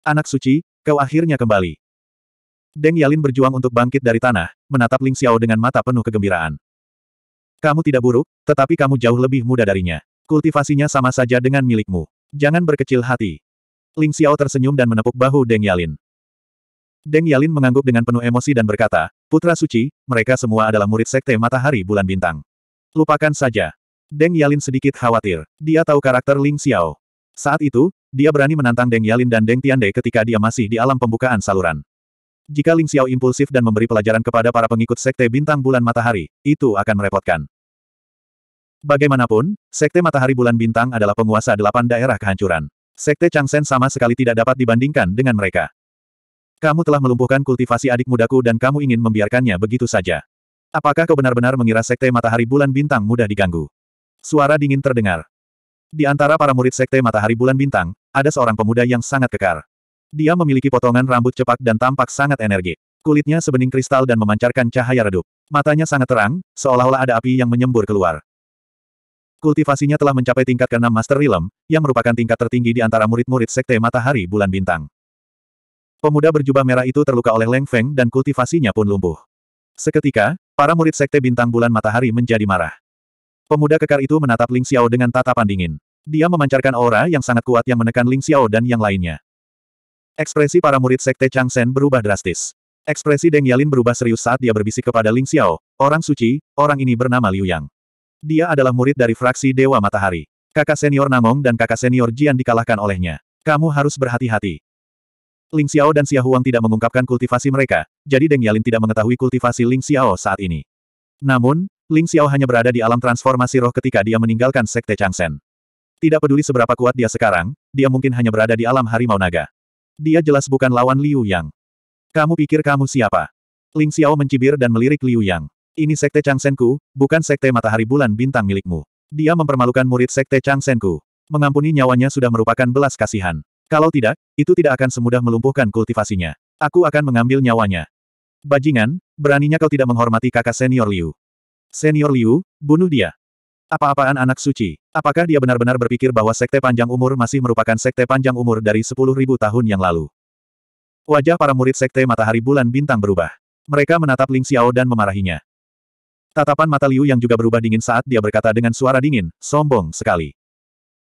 Anak suci, kau akhirnya kembali. Deng Yalin berjuang untuk bangkit dari tanah, menatap Ling Xiao dengan mata penuh kegembiraan. Kamu tidak buruk, tetapi kamu jauh lebih muda darinya. Kultivasinya sama saja dengan milikmu. Jangan berkecil hati. Ling Xiao tersenyum dan menepuk bahu Deng Yalin. Deng Yalin mengangguk dengan penuh emosi dan berkata, Putra Suci, mereka semua adalah murid Sekte Matahari Bulan Bintang. Lupakan saja. Deng Yalin sedikit khawatir. Dia tahu karakter Ling Xiao. Saat itu, dia berani menantang Deng Yalin dan Deng Tiande ketika dia masih di alam pembukaan saluran. Jika Ling Xiao impulsif dan memberi pelajaran kepada para pengikut Sekte Bintang Bulan Matahari, itu akan merepotkan. Bagaimanapun, Sekte Matahari Bulan Bintang adalah penguasa delapan daerah kehancuran. Sekte Chang Shen sama sekali tidak dapat dibandingkan dengan mereka. Kamu telah melumpuhkan kultivasi adik mudaku dan kamu ingin membiarkannya begitu saja. Apakah kau benar-benar mengira sekte matahari bulan bintang mudah diganggu? Suara dingin terdengar. Di antara para murid Sekte Matahari Bulan Bintang, ada seorang pemuda yang sangat kekar. Dia memiliki potongan rambut cepat dan tampak sangat energi. Kulitnya sebening kristal dan memancarkan cahaya redup. Matanya sangat terang, seolah-olah ada api yang menyembur keluar. Kultivasinya telah mencapai tingkat ke-6 Master Realm, yang merupakan tingkat tertinggi di antara murid-murid Sekte Matahari Bulan Bintang. Pemuda berjubah merah itu terluka oleh Leng Feng dan kultivasinya pun lumpuh. Seketika, para murid Sekte Bintang Bulan Matahari menjadi marah. Pemuda kekar itu menatap Ling Xiao dengan tatapan dingin. Dia memancarkan aura yang sangat kuat yang menekan Ling Xiao dan yang lainnya. Ekspresi para murid sekte Chang Shen berubah drastis. Ekspresi Deng Yalin berubah serius saat dia berbisik kepada Ling Xiao, orang suci, orang ini bernama Liu Yang. Dia adalah murid dari fraksi Dewa Matahari. Kakak senior Namong dan kakak senior Jian dikalahkan olehnya. Kamu harus berhati-hati. Ling Xiao dan Xia Huang tidak mengungkapkan kultivasi mereka, jadi Deng Yalin tidak mengetahui kultivasi Ling Xiao saat ini. Namun, Ling Xiao hanya berada di alam transformasi roh ketika dia meninggalkan Sekte Changsen. Tidak peduli seberapa kuat dia sekarang, dia mungkin hanya berada di alam harimau naga. Dia jelas bukan lawan Liu Yang. Kamu pikir kamu siapa? Ling Xiao mencibir dan melirik Liu Yang. Ini Sekte Changsenku, bukan Sekte Matahari Bulan Bintang milikmu. Dia mempermalukan murid Sekte Changsenku. Mengampuni nyawanya sudah merupakan belas kasihan. Kalau tidak, itu tidak akan semudah melumpuhkan kultivasinya. Aku akan mengambil nyawanya. Bajingan, beraninya kau tidak menghormati kakak senior Liu. Senior Liu, bunuh dia. Apa-apaan anak suci? Apakah dia benar-benar berpikir bahwa sekte panjang umur masih merupakan sekte panjang umur dari 10.000 tahun yang lalu? Wajah para murid sekte matahari bulan bintang berubah. Mereka menatap Ling Xiao dan memarahinya. Tatapan mata Liu yang juga berubah dingin saat dia berkata dengan suara dingin, sombong sekali.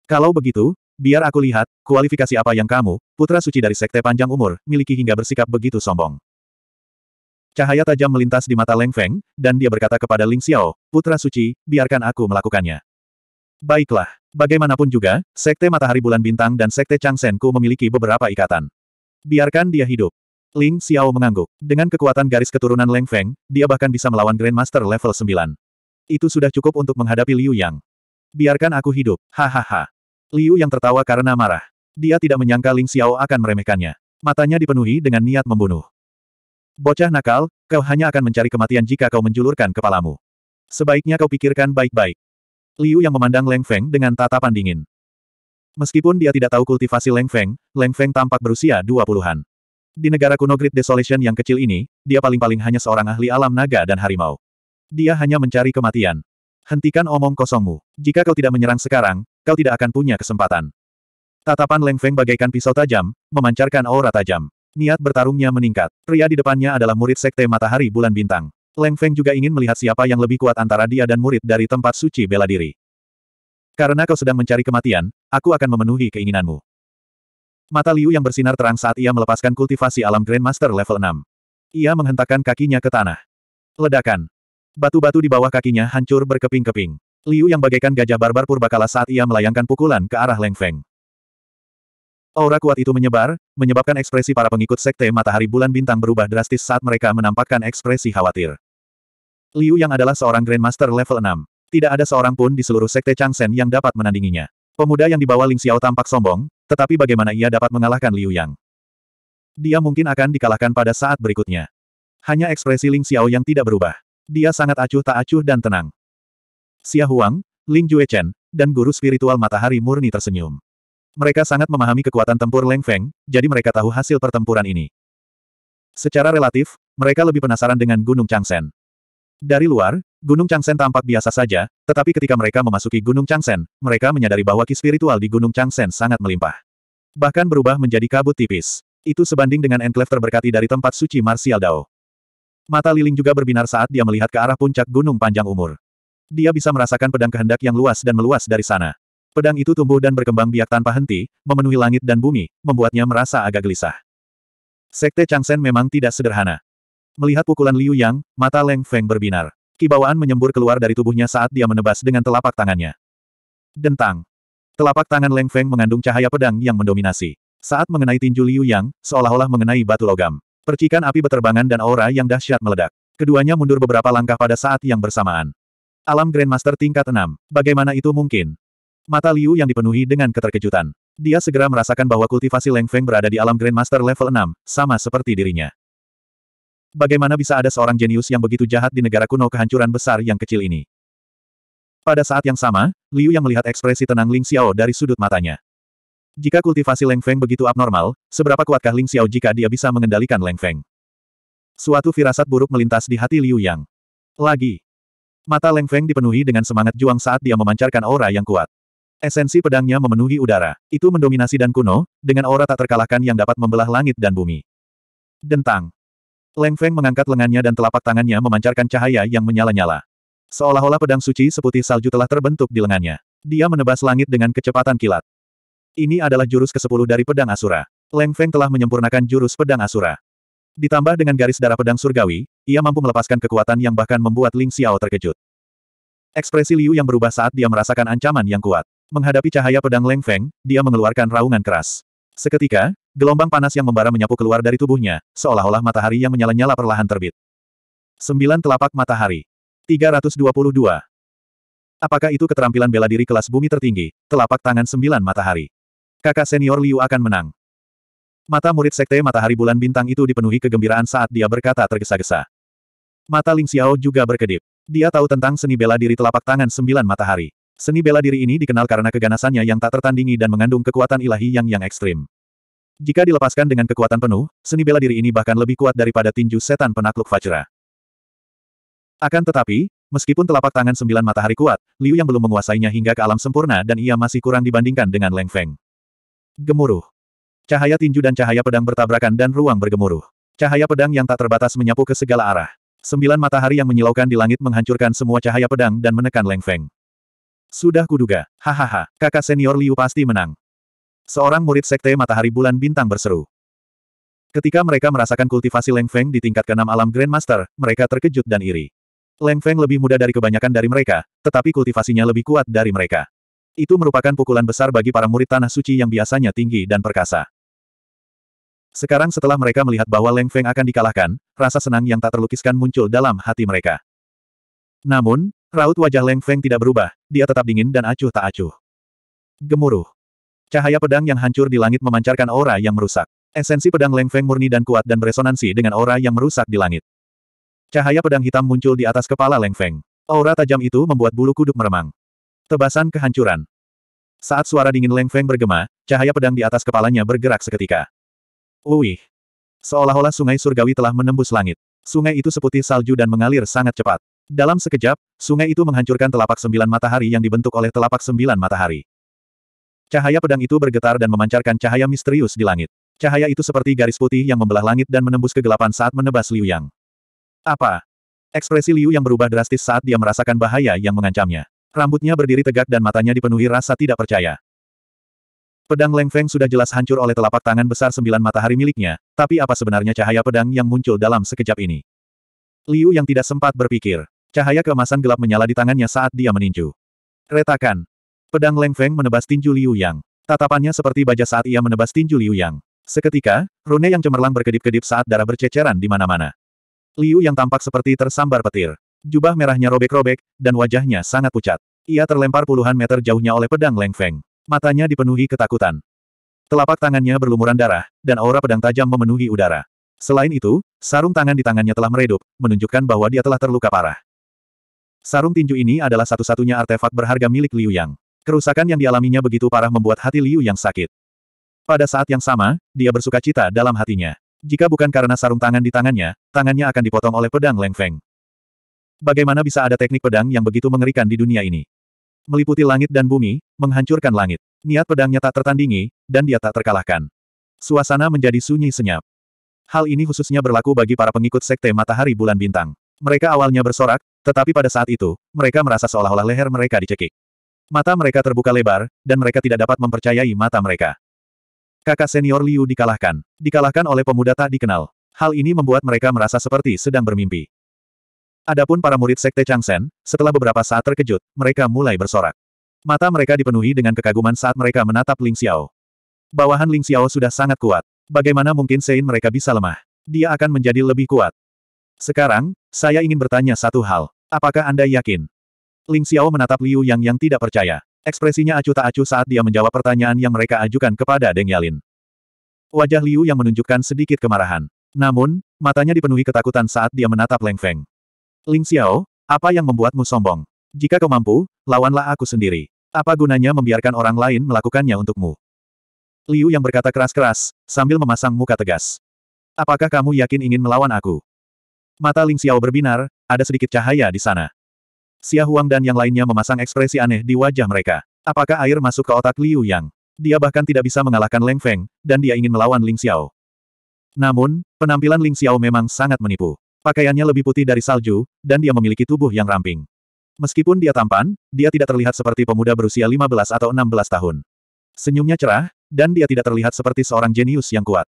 Kalau begitu, biar aku lihat, kualifikasi apa yang kamu, putra suci dari sekte panjang umur, miliki hingga bersikap begitu sombong. Cahaya tajam melintas di mata Leng Feng, dan dia berkata kepada Ling Xiao, Putra Suci, biarkan aku melakukannya. Baiklah. Bagaimanapun juga, Sekte Matahari Bulan Bintang dan Sekte Chang Senku memiliki beberapa ikatan. Biarkan dia hidup. Ling Xiao mengangguk. Dengan kekuatan garis keturunan Leng Feng, dia bahkan bisa melawan Grandmaster level 9. Itu sudah cukup untuk menghadapi Liu Yang. Biarkan aku hidup, hahaha. Liu Yang tertawa karena marah. Dia tidak menyangka Ling Xiao akan meremehkannya. Matanya dipenuhi dengan niat membunuh. Bocah nakal, kau hanya akan mencari kematian jika kau menjulurkan kepalamu. Sebaiknya kau pikirkan baik-baik. Liu yang memandang Leng Feng dengan tatapan dingin. Meskipun dia tidak tahu kultivasi Leng Feng, Leng Feng tampak berusia dua puluhan. Di negara kuno Great Desolation yang kecil ini, dia paling-paling hanya seorang ahli alam naga dan harimau. Dia hanya mencari kematian. Hentikan omong kosongmu. Jika kau tidak menyerang sekarang, kau tidak akan punya kesempatan. Tatapan Leng Feng bagaikan pisau tajam, memancarkan aura tajam. Niat bertarungnya meningkat. Pria di depannya adalah murid Sekte Matahari Bulan Bintang. Leng Feng juga ingin melihat siapa yang lebih kuat antara dia dan murid dari tempat suci bela diri. Karena kau sedang mencari kematian, aku akan memenuhi keinginanmu. Mata Liu yang bersinar terang saat ia melepaskan kultivasi alam Grandmaster level 6. Ia menghentakkan kakinya ke tanah. Ledakan. Batu-batu di bawah kakinya hancur berkeping-keping. Liu yang bagaikan gajah barbar purbakala saat ia melayangkan pukulan ke arah Leng Feng. Aura kuat itu menyebar, menyebabkan ekspresi para pengikut Sekte Matahari Bulan Bintang berubah drastis saat mereka menampakkan ekspresi khawatir. Liu yang adalah seorang Grandmaster level 6. Tidak ada seorang pun di seluruh Sekte Changsen yang dapat menandinginya. Pemuda yang dibawa Ling Xiao tampak sombong, tetapi bagaimana ia dapat mengalahkan Liu Yang? Dia mungkin akan dikalahkan pada saat berikutnya. Hanya ekspresi Ling Xiao yang tidak berubah. Dia sangat acuh tak acuh dan tenang. Xia Huang, Ling Juechen, dan guru spiritual matahari murni tersenyum. Mereka sangat memahami kekuatan tempur Leng Feng, jadi mereka tahu hasil pertempuran ini. Secara relatif, mereka lebih penasaran dengan Gunung Changsen. Dari luar, Gunung Changsen tampak biasa saja, tetapi ketika mereka memasuki Gunung Changsen, mereka menyadari bahwa ki spiritual di Gunung Changsen sangat melimpah. Bahkan berubah menjadi kabut tipis. Itu sebanding dengan enklave terberkati dari tempat suci Martial Dao. Mata Liling juga berbinar saat dia melihat ke arah puncak Gunung Panjang Umur. Dia bisa merasakan pedang kehendak yang luas dan meluas dari sana. Pedang itu tumbuh dan berkembang biak tanpa henti, memenuhi langit dan bumi, membuatnya merasa agak gelisah. Sekte Changsen memang tidak sederhana. Melihat pukulan Liu Yang, mata Leng Feng berbinar. Kibawaan menyembur keluar dari tubuhnya saat dia menebas dengan telapak tangannya. Dentang. Telapak tangan Leng Feng mengandung cahaya pedang yang mendominasi. Saat mengenai tinju Liu Yang, seolah-olah mengenai batu logam. Percikan api beterbangan dan aura yang dahsyat meledak. Keduanya mundur beberapa langkah pada saat yang bersamaan. Alam Grandmaster tingkat 6. Bagaimana itu mungkin? Mata Liu yang dipenuhi dengan keterkejutan. Dia segera merasakan bahwa kultivasi Leng Feng berada di alam Grandmaster level 6, sama seperti dirinya. Bagaimana bisa ada seorang jenius yang begitu jahat di negara kuno kehancuran besar yang kecil ini? Pada saat yang sama, Liu yang melihat ekspresi tenang Ling Xiao dari sudut matanya. Jika kultivasi Leng Feng begitu abnormal, seberapa kuatkah Ling Xiao jika dia bisa mengendalikan Leng Feng? Suatu firasat buruk melintas di hati Liu Yang. Lagi. Mata Leng Feng dipenuhi dengan semangat juang saat dia memancarkan aura yang kuat. Esensi pedangnya memenuhi udara. Itu mendominasi dan kuno, dengan aura tak terkalahkan yang dapat membelah langit dan bumi. Dentang. Leng Feng mengangkat lengannya dan telapak tangannya memancarkan cahaya yang menyala-nyala. Seolah-olah pedang suci seputih salju telah terbentuk di lengannya. Dia menebas langit dengan kecepatan kilat. Ini adalah jurus ke-10 dari pedang Asura. Leng Feng telah menyempurnakan jurus pedang Asura. Ditambah dengan garis darah pedang surgawi, ia mampu melepaskan kekuatan yang bahkan membuat Ling Xiao terkejut. Ekspresi Liu yang berubah saat dia merasakan ancaman yang kuat. Menghadapi cahaya pedang Leng Feng, dia mengeluarkan raungan keras. Seketika, gelombang panas yang membara menyapu keluar dari tubuhnya, seolah-olah matahari yang menyala-nyala perlahan terbit. Sembilan telapak matahari. 322. Apakah itu keterampilan bela diri kelas bumi tertinggi, telapak tangan sembilan matahari? Kakak senior Liu akan menang. Mata murid sekte matahari bulan bintang itu dipenuhi kegembiraan saat dia berkata tergesa-gesa. Mata Ling Xiao juga berkedip. Dia tahu tentang seni bela diri telapak tangan sembilan matahari. Seni bela diri ini dikenal karena keganasannya yang tak tertandingi dan mengandung kekuatan ilahi yang yang ekstrim. Jika dilepaskan dengan kekuatan penuh, seni bela diri ini bahkan lebih kuat daripada tinju setan penakluk Fajra. Akan tetapi, meskipun telapak tangan sembilan matahari kuat, Liu yang belum menguasainya hingga ke alam sempurna dan ia masih kurang dibandingkan dengan Leng Feng. Gemuruh. Cahaya tinju dan cahaya pedang bertabrakan dan ruang bergemuruh. Cahaya pedang yang tak terbatas menyapu ke segala arah. Sembilan matahari yang menyilaukan di langit menghancurkan semua cahaya pedang dan menekan Leng Feng. Sudah kuduga. Hahaha, kakak senior Liu pasti menang. Seorang murid sekte matahari bulan bintang berseru. Ketika mereka merasakan kultivasi Leng Feng di tingkat keenam alam Grandmaster, mereka terkejut dan iri. Leng Feng lebih muda dari kebanyakan dari mereka, tetapi kultivasinya lebih kuat dari mereka. Itu merupakan pukulan besar bagi para murid tanah suci yang biasanya tinggi dan perkasa. Sekarang setelah mereka melihat bahwa Leng Feng akan dikalahkan, rasa senang yang tak terlukiskan muncul dalam hati mereka. Namun, Raut wajah Leng Feng tidak berubah, dia tetap dingin dan acuh tak acuh. Gemuruh. Cahaya pedang yang hancur di langit memancarkan aura yang merusak. Esensi pedang Leng Feng murni dan kuat dan beresonansi dengan aura yang merusak di langit. Cahaya pedang hitam muncul di atas kepala Leng Feng. Aura tajam itu membuat bulu kuduk meremang. Tebasan kehancuran. Saat suara dingin Leng Feng bergema, cahaya pedang di atas kepalanya bergerak seketika. Wih! Seolah-olah sungai surgawi telah menembus langit. Sungai itu seputih salju dan mengalir sangat cepat. Dalam sekejap, sungai itu menghancurkan telapak sembilan matahari yang dibentuk oleh telapak sembilan matahari. Cahaya pedang itu bergetar dan memancarkan cahaya misterius di langit. Cahaya itu seperti garis putih yang membelah langit dan menembus kegelapan saat menebas Liu Yang. Apa? Ekspresi Liu Yang berubah drastis saat dia merasakan bahaya yang mengancamnya. Rambutnya berdiri tegak dan matanya dipenuhi rasa tidak percaya. Pedang Leng Feng sudah jelas hancur oleh telapak tangan besar sembilan matahari miliknya, tapi apa sebenarnya cahaya pedang yang muncul dalam sekejap ini? Liu yang tidak sempat berpikir. Cahaya keemasan gelap menyala di tangannya saat dia meninju. Retakan. Pedang Leng Feng menebas tinju Liu Yang. Tatapannya seperti baja saat ia menebas tinju Liu Yang. Seketika, rune yang cemerlang berkedip-kedip saat darah berceceran di mana-mana. Liu Yang tampak seperti tersambar petir. Jubah merahnya robek-robek, dan wajahnya sangat pucat. Ia terlempar puluhan meter jauhnya oleh pedang Leng Feng. Matanya dipenuhi ketakutan. Telapak tangannya berlumuran darah, dan aura pedang tajam memenuhi udara. Selain itu, sarung tangan di tangannya telah meredup, menunjukkan bahwa dia telah terluka parah. Sarung tinju ini adalah satu-satunya artefak berharga milik Liu Yang. Kerusakan yang dialaminya begitu parah membuat hati Liu Yang sakit. Pada saat yang sama, dia bersuka cita dalam hatinya. Jika bukan karena sarung tangan di tangannya, tangannya akan dipotong oleh pedang Leng Feng. Bagaimana bisa ada teknik pedang yang begitu mengerikan di dunia ini? Meliputi langit dan bumi, menghancurkan langit. Niat pedangnya tak tertandingi, dan dia tak terkalahkan. Suasana menjadi sunyi senyap. Hal ini khususnya berlaku bagi para pengikut sekte matahari bulan bintang. Mereka awalnya bersorak, tetapi pada saat itu, mereka merasa seolah-olah leher mereka dicekik. Mata mereka terbuka lebar, dan mereka tidak dapat mempercayai mata mereka. Kakak senior Liu dikalahkan. Dikalahkan oleh pemuda tak dikenal. Hal ini membuat mereka merasa seperti sedang bermimpi. Adapun para murid sekte Changsen, setelah beberapa saat terkejut, mereka mulai bersorak. Mata mereka dipenuhi dengan kekaguman saat mereka menatap Ling Xiao. Bawahan Ling Xiao sudah sangat kuat. Bagaimana mungkin Sein mereka bisa lemah? Dia akan menjadi lebih kuat. Sekarang, saya ingin bertanya satu hal. Apakah Anda yakin? Ling Xiao menatap Liu Yang yang tidak percaya. Ekspresinya acuh tak acuh saat dia menjawab pertanyaan yang mereka ajukan kepada Deng Yalin. Wajah Liu yang menunjukkan sedikit kemarahan. Namun, matanya dipenuhi ketakutan saat dia menatap Leng Feng. Ling Xiao, apa yang membuatmu sombong? Jika kau mampu, lawanlah aku sendiri. Apa gunanya membiarkan orang lain melakukannya untukmu? Liu yang berkata keras-keras, sambil memasang muka tegas. Apakah kamu yakin ingin melawan aku? Mata Ling Xiao berbinar, ada sedikit cahaya di sana. Xia Huang dan yang lainnya memasang ekspresi aneh di wajah mereka. Apakah air masuk ke otak Liu Yang? Dia bahkan tidak bisa mengalahkan Leng Feng, dan dia ingin melawan Ling Xiao. Namun, penampilan Ling Xiao memang sangat menipu. Pakaiannya lebih putih dari salju, dan dia memiliki tubuh yang ramping. Meskipun dia tampan, dia tidak terlihat seperti pemuda berusia 15 atau 16 tahun. Senyumnya cerah, dan dia tidak terlihat seperti seorang jenius yang kuat.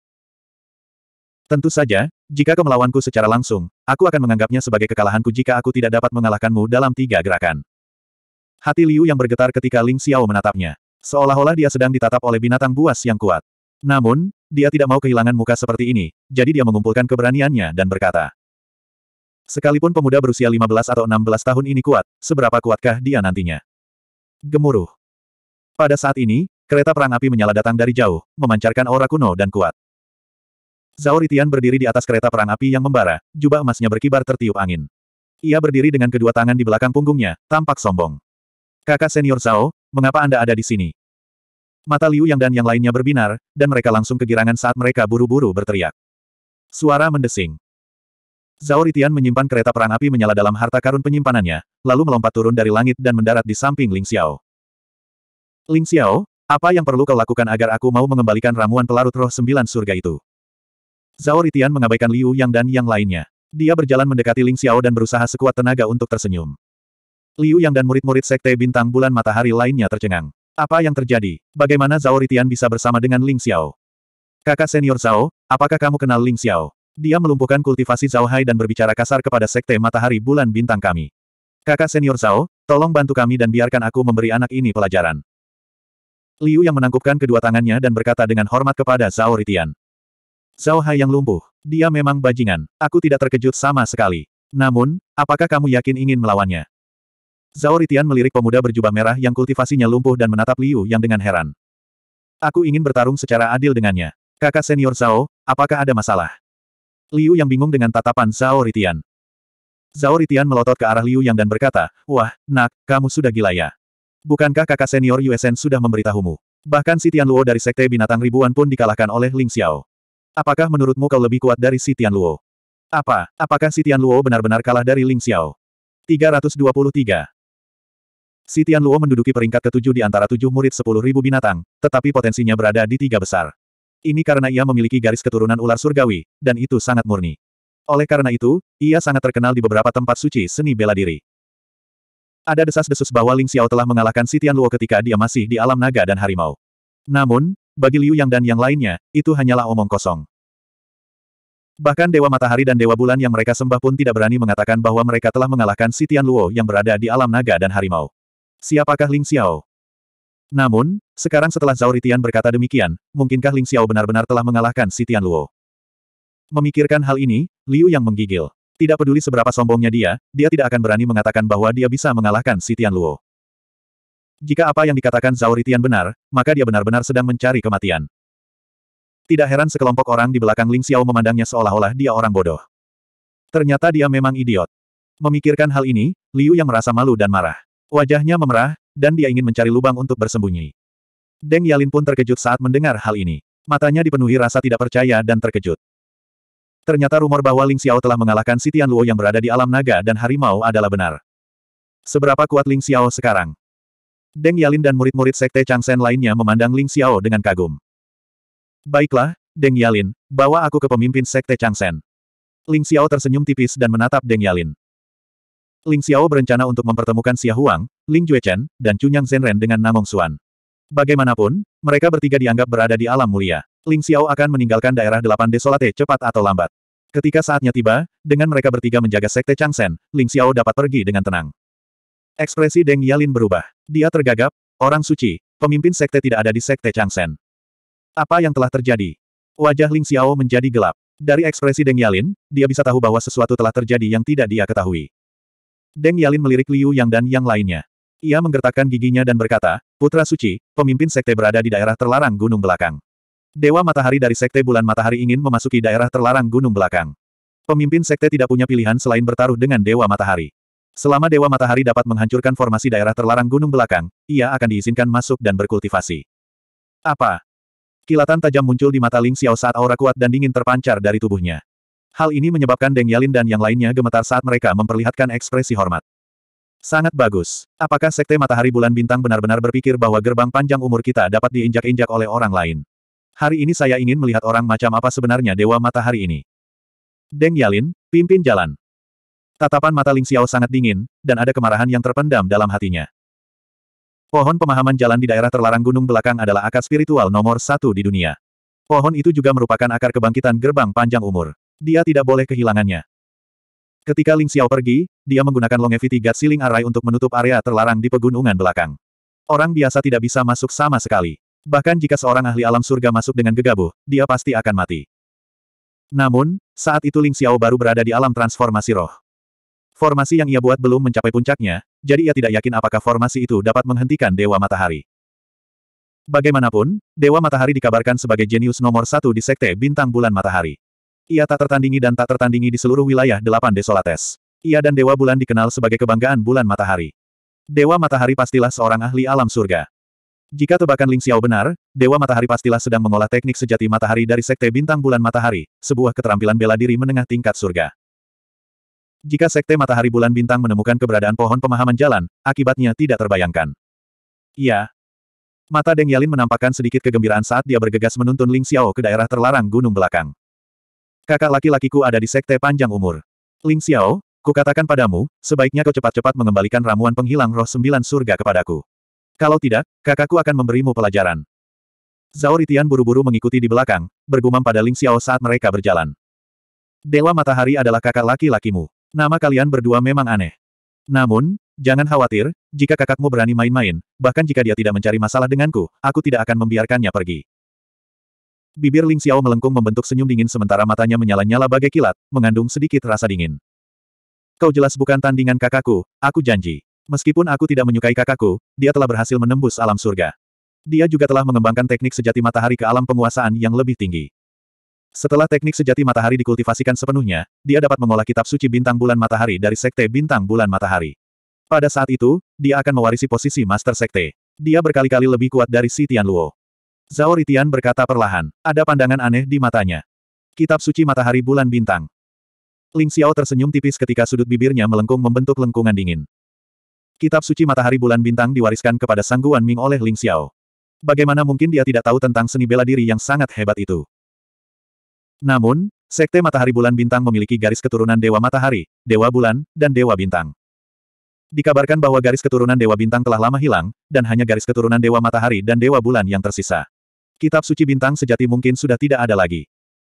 Tentu saja, jika kau melawanku secara langsung, aku akan menganggapnya sebagai kekalahanku jika aku tidak dapat mengalahkanmu dalam tiga gerakan. Hati Liu yang bergetar ketika Ling Xiao menatapnya. Seolah-olah dia sedang ditatap oleh binatang buas yang kuat. Namun, dia tidak mau kehilangan muka seperti ini, jadi dia mengumpulkan keberaniannya dan berkata. Sekalipun pemuda berusia 15 atau 16 tahun ini kuat, seberapa kuatkah dia nantinya? Gemuruh. Pada saat ini, Kereta perang api menyala datang dari jauh, memancarkan aura kuno dan kuat. Zhao Ritian berdiri di atas kereta perang api yang membara, jubah emasnya berkibar tertiup angin. Ia berdiri dengan kedua tangan di belakang punggungnya, tampak sombong. Kakak senior Zhao, mengapa Anda ada di sini? Mata Liu Yang dan yang lainnya berbinar, dan mereka langsung kegirangan saat mereka buru-buru berteriak. Suara mendesing. Zhao Ritian menyimpan kereta perang api menyala dalam harta karun penyimpanannya, lalu melompat turun dari langit dan mendarat di samping Ling Xiao. Ling Xiao, apa yang perlu kau lakukan agar aku mau mengembalikan ramuan pelarut roh sembilan surga itu? Zhao Ritian mengabaikan Liu Yang dan yang lainnya. Dia berjalan mendekati Ling Xiao dan berusaha sekuat tenaga untuk tersenyum. Liu Yang dan murid-murid sekte bintang bulan matahari lainnya tercengang. Apa yang terjadi? Bagaimana Zhao Ritian bisa bersama dengan Ling Xiao? Kakak senior Zhao, apakah kamu kenal Ling Xiao? Dia melumpuhkan kultivasi Zhao Hai dan berbicara kasar kepada sekte matahari bulan bintang kami. Kakak senior Zhao, tolong bantu kami dan biarkan aku memberi anak ini pelajaran. Liu yang menangkupkan kedua tangannya dan berkata dengan hormat kepada Zhao Ritian. Zhao Hai yang lumpuh. Dia memang bajingan. Aku tidak terkejut sama sekali. Namun, apakah kamu yakin ingin melawannya? Zhao Ritian melirik pemuda berjubah merah yang kultivasinya lumpuh dan menatap Liu yang dengan heran. Aku ingin bertarung secara adil dengannya. Kakak senior Zhao, apakah ada masalah? Liu yang bingung dengan tatapan Zhao Ritian. Zhao Ritian melotot ke arah Liu Yang dan berkata, Wah, nak, kamu sudah gila ya. Bukankah kakak senior USN sudah memberitahumu? Bahkan si Luo dari Sekte Binatang Ribuan pun dikalahkan oleh Ling Xiao. Apakah menurutmu kau lebih kuat dari si Luo? Apa, apakah si Luo benar-benar kalah dari Ling Xiao? 323. Si Luo menduduki peringkat ketujuh di antara tujuh murid sepuluh ribu binatang, tetapi potensinya berada di tiga besar. Ini karena ia memiliki garis keturunan ular surgawi, dan itu sangat murni. Oleh karena itu, ia sangat terkenal di beberapa tempat suci seni bela diri. Ada desas-desus bahwa Ling Xiao telah mengalahkan si Luo ketika dia masih di alam naga dan harimau. Namun, bagi Liu Yang dan yang lainnya, itu hanyalah omong kosong. Bahkan Dewa Matahari dan Dewa Bulan yang mereka sembah pun tidak berani mengatakan bahwa mereka telah mengalahkan si Luo yang berada di alam naga dan harimau. Siapakah Ling Xiao? Namun, sekarang setelah Zhao Ritian berkata demikian, mungkinkah Ling Xiao benar-benar telah mengalahkan si Luo? Memikirkan hal ini, Liu Yang menggigil. Tidak peduli seberapa sombongnya dia, dia tidak akan berani mengatakan bahwa dia bisa mengalahkan si Luo. Jika apa yang dikatakan Zhao Ritian benar, maka dia benar-benar sedang mencari kematian. Tidak heran sekelompok orang di belakang Ling Xiao memandangnya seolah-olah dia orang bodoh. Ternyata dia memang idiot. Memikirkan hal ini, Liu yang merasa malu dan marah. Wajahnya memerah, dan dia ingin mencari lubang untuk bersembunyi. Deng Yalin pun terkejut saat mendengar hal ini. Matanya dipenuhi rasa tidak percaya dan terkejut. Ternyata rumor bahwa Ling Xiao telah mengalahkan si Luo yang berada di alam naga dan harimau adalah benar. Seberapa kuat Ling Xiao sekarang? Deng Yalin dan murid-murid sekte Chang Changsen lainnya memandang Ling Xiao dengan kagum. Baiklah, Deng Yalin, bawa aku ke pemimpin sekte Chang Changsen. Ling Xiao tersenyum tipis dan menatap Deng Yalin. Ling Xiao berencana untuk mempertemukan Xia Huang, Ling Juechen, dan Chunyang Zhenren dengan Namong Xuan. Bagaimanapun, mereka bertiga dianggap berada di alam mulia. Ling Xiao akan meninggalkan daerah delapan desolate cepat atau lambat. Ketika saatnya tiba, dengan mereka bertiga menjaga sekte Changsen, Ling Xiao dapat pergi dengan tenang. Ekspresi Deng Yalin berubah. Dia tergagap, orang suci, pemimpin sekte tidak ada di sekte Changsen. Apa yang telah terjadi? Wajah Ling Xiao menjadi gelap. Dari ekspresi Deng Yalin, dia bisa tahu bahwa sesuatu telah terjadi yang tidak dia ketahui. Deng Yalin melirik Liu Yang dan yang lainnya. Ia menggertakkan giginya dan berkata, Putra Suci, pemimpin sekte berada di daerah terlarang gunung belakang. Dewa Matahari dari Sekte Bulan Matahari ingin memasuki daerah terlarang gunung belakang. Pemimpin Sekte tidak punya pilihan selain bertaruh dengan Dewa Matahari. Selama Dewa Matahari dapat menghancurkan formasi daerah terlarang gunung belakang, ia akan diizinkan masuk dan berkultivasi. Apa? Kilatan tajam muncul di mata Ling Xiao saat aura kuat dan dingin terpancar dari tubuhnya. Hal ini menyebabkan Deng Yalin dan yang lainnya gemetar saat mereka memperlihatkan ekspresi hormat. Sangat bagus. Apakah Sekte Matahari Bulan Bintang benar-benar berpikir bahwa gerbang panjang umur kita dapat diinjak-injak oleh orang lain? Hari ini saya ingin melihat orang macam apa sebenarnya Dewa Matahari ini. Deng Yalin, pimpin jalan. Tatapan mata Ling Xiao sangat dingin, dan ada kemarahan yang terpendam dalam hatinya. Pohon pemahaman jalan di daerah terlarang gunung belakang adalah akar spiritual nomor satu di dunia. Pohon itu juga merupakan akar kebangkitan gerbang panjang umur. Dia tidak boleh kehilangannya. Ketika Ling Xiao pergi, dia menggunakan Longevity God Siling Array untuk menutup area terlarang di pegunungan belakang. Orang biasa tidak bisa masuk sama sekali. Bahkan jika seorang ahli alam surga masuk dengan gegabah, dia pasti akan mati. Namun, saat itu Ling Xiao baru berada di alam transformasi roh. Formasi yang ia buat belum mencapai puncaknya, jadi ia tidak yakin apakah formasi itu dapat menghentikan Dewa Matahari. Bagaimanapun, Dewa Matahari dikabarkan sebagai jenius nomor satu di Sekte Bintang Bulan Matahari. Ia tak tertandingi dan tak tertandingi di seluruh wilayah delapan desolates. Ia dan Dewa Bulan dikenal sebagai kebanggaan Bulan Matahari. Dewa Matahari pastilah seorang ahli alam surga. Jika tebakan Ling Xiao benar, Dewa Matahari pastilah sedang mengolah teknik sejati matahari dari Sekte Bintang Bulan Matahari, sebuah keterampilan bela diri menengah tingkat surga. Jika Sekte Matahari Bulan Bintang menemukan keberadaan pohon pemahaman jalan, akibatnya tidak terbayangkan. Iya. Mata Deng Yalin menampakkan sedikit kegembiraan saat dia bergegas menuntun Ling Xiao ke daerah terlarang gunung belakang. Kakak laki-lakiku ada di Sekte Panjang Umur. Ling Xiao, kukatakan padamu, sebaiknya kau cepat-cepat mengembalikan ramuan penghilang roh sembilan surga kepadaku. Kalau tidak, kakakku akan memberimu pelajaran. Zhao Ritian buru-buru mengikuti di belakang, bergumam pada Ling Xiao saat mereka berjalan. Dewa Matahari adalah kakak laki-lakimu. Nama kalian berdua memang aneh. Namun, jangan khawatir, jika kakakmu berani main-main, bahkan jika dia tidak mencari masalah denganku, aku tidak akan membiarkannya pergi. Bibir Ling Xiao melengkung membentuk senyum dingin sementara matanya menyala-nyala bagai kilat, mengandung sedikit rasa dingin. Kau jelas bukan tandingan kakakku, aku janji. Meskipun aku tidak menyukai kakakku, dia telah berhasil menembus alam surga. Dia juga telah mengembangkan teknik sejati matahari ke alam penguasaan yang lebih tinggi. Setelah teknik sejati matahari dikultivasikan sepenuhnya, dia dapat mengolah kitab suci bintang bulan matahari dari sekte bintang bulan matahari. Pada saat itu, dia akan mewarisi posisi master sekte. Dia berkali-kali lebih kuat dari si Luo. Zhao Ritian berkata perlahan, ada pandangan aneh di matanya. Kitab suci matahari bulan bintang. Ling Xiao tersenyum tipis ketika sudut bibirnya melengkung membentuk lengkungan dingin. Kitab suci matahari bulan bintang diwariskan kepada Sang Guan Ming oleh Ling Xiao. Bagaimana mungkin dia tidak tahu tentang seni bela diri yang sangat hebat itu? Namun, Sekte Matahari Bulan Bintang memiliki garis keturunan Dewa Matahari, Dewa Bulan, dan Dewa Bintang. Dikabarkan bahwa garis keturunan Dewa Bintang telah lama hilang, dan hanya garis keturunan Dewa Matahari dan Dewa Bulan yang tersisa. Kitab Suci Bintang sejati mungkin sudah tidak ada lagi.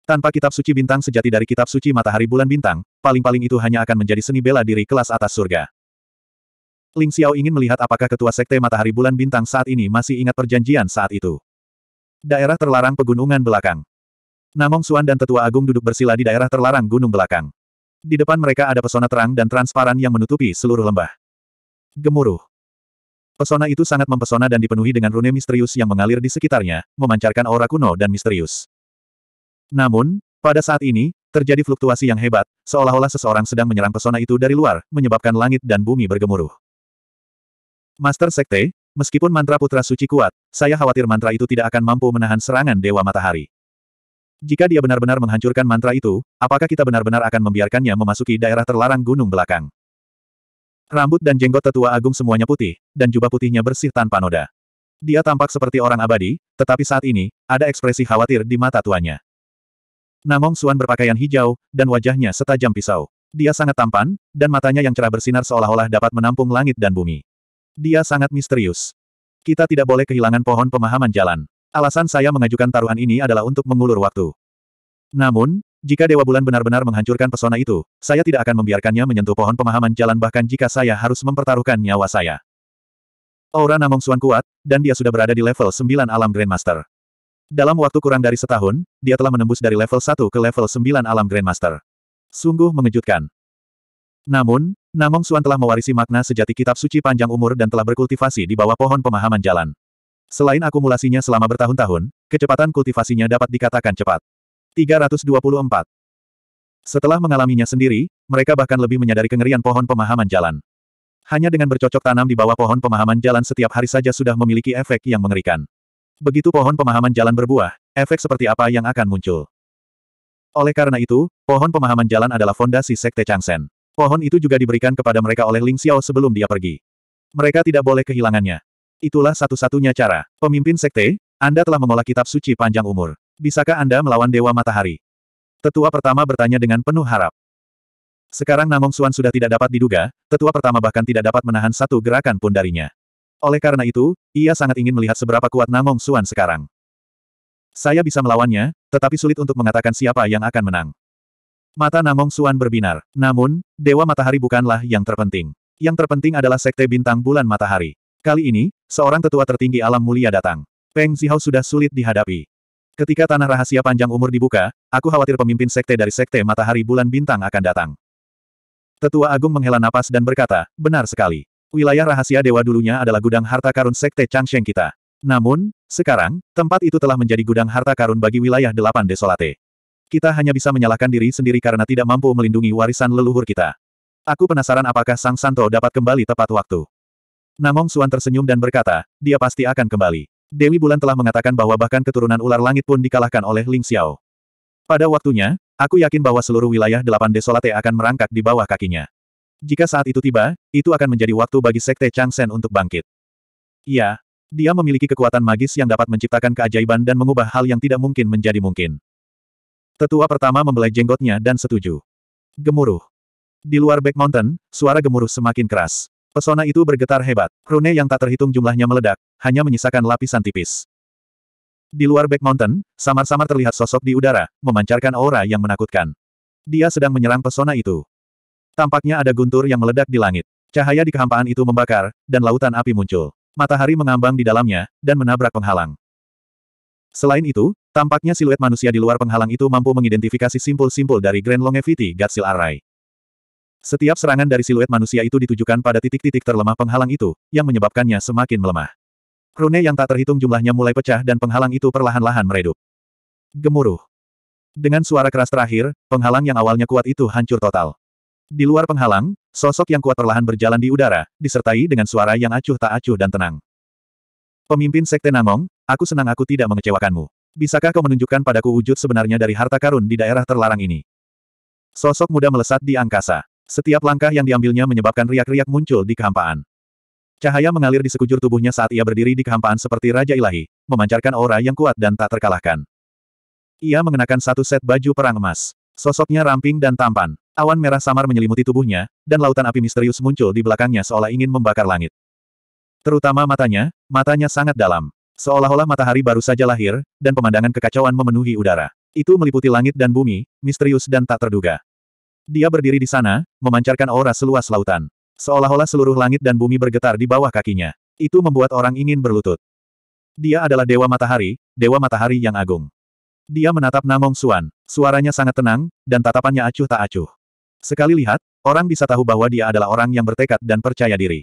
Tanpa kitab suci bintang sejati dari kitab suci matahari bulan bintang, paling-paling itu hanya akan menjadi seni bela diri kelas atas surga. Ling Xiao ingin melihat apakah ketua sekte matahari bulan bintang saat ini masih ingat perjanjian saat itu. Daerah terlarang pegunungan belakang. Namong Suan dan tetua agung duduk bersila di daerah terlarang gunung belakang. Di depan mereka ada pesona terang dan transparan yang menutupi seluruh lembah. Gemuruh. Pesona itu sangat mempesona dan dipenuhi dengan rune misterius yang mengalir di sekitarnya, memancarkan aura kuno dan misterius. Namun, pada saat ini, terjadi fluktuasi yang hebat, seolah-olah seseorang sedang menyerang pesona itu dari luar, menyebabkan langit dan bumi bergemuruh. Master Sekte, meskipun mantra Putra Suci kuat, saya khawatir mantra itu tidak akan mampu menahan serangan Dewa Matahari. Jika dia benar-benar menghancurkan mantra itu, apakah kita benar-benar akan membiarkannya memasuki daerah terlarang gunung belakang? Rambut dan jenggot tetua agung semuanya putih, dan jubah putihnya bersih tanpa noda. Dia tampak seperti orang abadi, tetapi saat ini, ada ekspresi khawatir di mata tuanya. Namong Suan berpakaian hijau, dan wajahnya setajam pisau. Dia sangat tampan, dan matanya yang cerah bersinar seolah-olah dapat menampung langit dan bumi. Dia sangat misterius. Kita tidak boleh kehilangan pohon pemahaman jalan. Alasan saya mengajukan taruhan ini adalah untuk mengulur waktu. Namun, jika Dewa Bulan benar-benar menghancurkan pesona itu, saya tidak akan membiarkannya menyentuh pohon pemahaman jalan bahkan jika saya harus mempertaruhkan nyawa saya. Aura Namong Suan kuat, dan dia sudah berada di level 9 alam Grandmaster. Dalam waktu kurang dari setahun, dia telah menembus dari level 1 ke level 9 alam Grandmaster. Sungguh mengejutkan. Namun, Namong Suan telah mewarisi makna sejati kitab suci panjang umur dan telah berkultivasi di bawah pohon pemahaman jalan. Selain akumulasinya selama bertahun-tahun, kecepatan kultivasinya dapat dikatakan cepat. 324. Setelah mengalaminya sendiri, mereka bahkan lebih menyadari kengerian pohon pemahaman jalan. Hanya dengan bercocok tanam di bawah pohon pemahaman jalan setiap hari saja sudah memiliki efek yang mengerikan. Begitu pohon pemahaman jalan berbuah, efek seperti apa yang akan muncul? Oleh karena itu, pohon pemahaman jalan adalah fondasi Sekte Changsen. Pohon itu juga diberikan kepada mereka oleh Ling Xiao sebelum dia pergi. Mereka tidak boleh kehilangannya. Itulah satu-satunya cara. Pemimpin Sekte, Anda telah mengolah kitab suci panjang umur. Bisakah Anda melawan Dewa Matahari? Tetua pertama bertanya dengan penuh harap. Sekarang Namong Suan sudah tidak dapat diduga, tetua pertama bahkan tidak dapat menahan satu gerakan pun darinya. Oleh karena itu, ia sangat ingin melihat seberapa kuat Namong Suan sekarang. Saya bisa melawannya, tetapi sulit untuk mengatakan siapa yang akan menang. Mata Namong Suan berbinar. Namun, Dewa Matahari bukanlah yang terpenting. Yang terpenting adalah Sekte Bintang Bulan Matahari. Kali ini, seorang tetua tertinggi alam mulia datang. Peng Zihao sudah sulit dihadapi. Ketika tanah rahasia panjang umur dibuka, aku khawatir pemimpin sekte dari Sekte Matahari Bulan Bintang akan datang. Tetua Agung menghela napas dan berkata, benar sekali. Wilayah rahasia dewa dulunya adalah gudang harta karun Sekte Changsheng kita. Namun, sekarang, tempat itu telah menjadi gudang harta karun bagi wilayah delapan desolate. Kita hanya bisa menyalahkan diri sendiri karena tidak mampu melindungi warisan leluhur kita. Aku penasaran apakah Sang Santo dapat kembali tepat waktu. Namong Suan tersenyum dan berkata, dia pasti akan kembali. Dewi Bulan telah mengatakan bahwa bahkan keturunan ular langit pun dikalahkan oleh Ling Xiao. Pada waktunya, aku yakin bahwa seluruh wilayah delapan desolate akan merangkak di bawah kakinya. Jika saat itu tiba, itu akan menjadi waktu bagi Sekte Chang Shen untuk bangkit. Ya, dia memiliki kekuatan magis yang dapat menciptakan keajaiban dan mengubah hal yang tidak mungkin menjadi mungkin. Tetua pertama membelai jenggotnya dan setuju. Gemuruh. Di luar Back Mountain, suara gemuruh semakin keras. Pesona itu bergetar hebat. Rune yang tak terhitung jumlahnya meledak, hanya menyisakan lapisan tipis. Di luar Back Mountain, samar-samar terlihat sosok di udara, memancarkan aura yang menakutkan. Dia sedang menyerang pesona itu. Tampaknya ada guntur yang meledak di langit. Cahaya di kehampaan itu membakar, dan lautan api muncul. Matahari mengambang di dalamnya, dan menabrak penghalang. Selain itu, Tampaknya siluet manusia di luar penghalang itu mampu mengidentifikasi simpul-simpul dari Grand Longevity Gatsil Array. Setiap serangan dari siluet manusia itu ditujukan pada titik-titik terlemah penghalang itu, yang menyebabkannya semakin melemah. Rune yang tak terhitung jumlahnya mulai pecah dan penghalang itu perlahan-lahan meredup. Gemuruh. Dengan suara keras terakhir, penghalang yang awalnya kuat itu hancur total. Di luar penghalang, sosok yang kuat perlahan berjalan di udara, disertai dengan suara yang acuh tak acuh dan tenang. Pemimpin Sekte Nangong, aku senang aku tidak mengecewakanmu. Bisakah kau menunjukkan padaku wujud sebenarnya dari harta karun di daerah terlarang ini? Sosok muda melesat di angkasa. Setiap langkah yang diambilnya menyebabkan riak-riak muncul di kehampaan. Cahaya mengalir di sekujur tubuhnya saat ia berdiri di kehampaan seperti Raja Ilahi, memancarkan aura yang kuat dan tak terkalahkan. Ia mengenakan satu set baju perang emas. Sosoknya ramping dan tampan. Awan merah samar menyelimuti tubuhnya, dan lautan api misterius muncul di belakangnya seolah ingin membakar langit. Terutama matanya, matanya sangat dalam. Seolah-olah matahari baru saja lahir, dan pemandangan kekacauan memenuhi udara. Itu meliputi langit dan bumi, misterius dan tak terduga. Dia berdiri di sana, memancarkan aura seluas lautan. Seolah-olah seluruh langit dan bumi bergetar di bawah kakinya. Itu membuat orang ingin berlutut. Dia adalah Dewa Matahari, Dewa Matahari yang agung. Dia menatap Namong Suan. Suaranya sangat tenang, dan tatapannya acuh tak acuh. Sekali lihat, orang bisa tahu bahwa dia adalah orang yang bertekad dan percaya diri.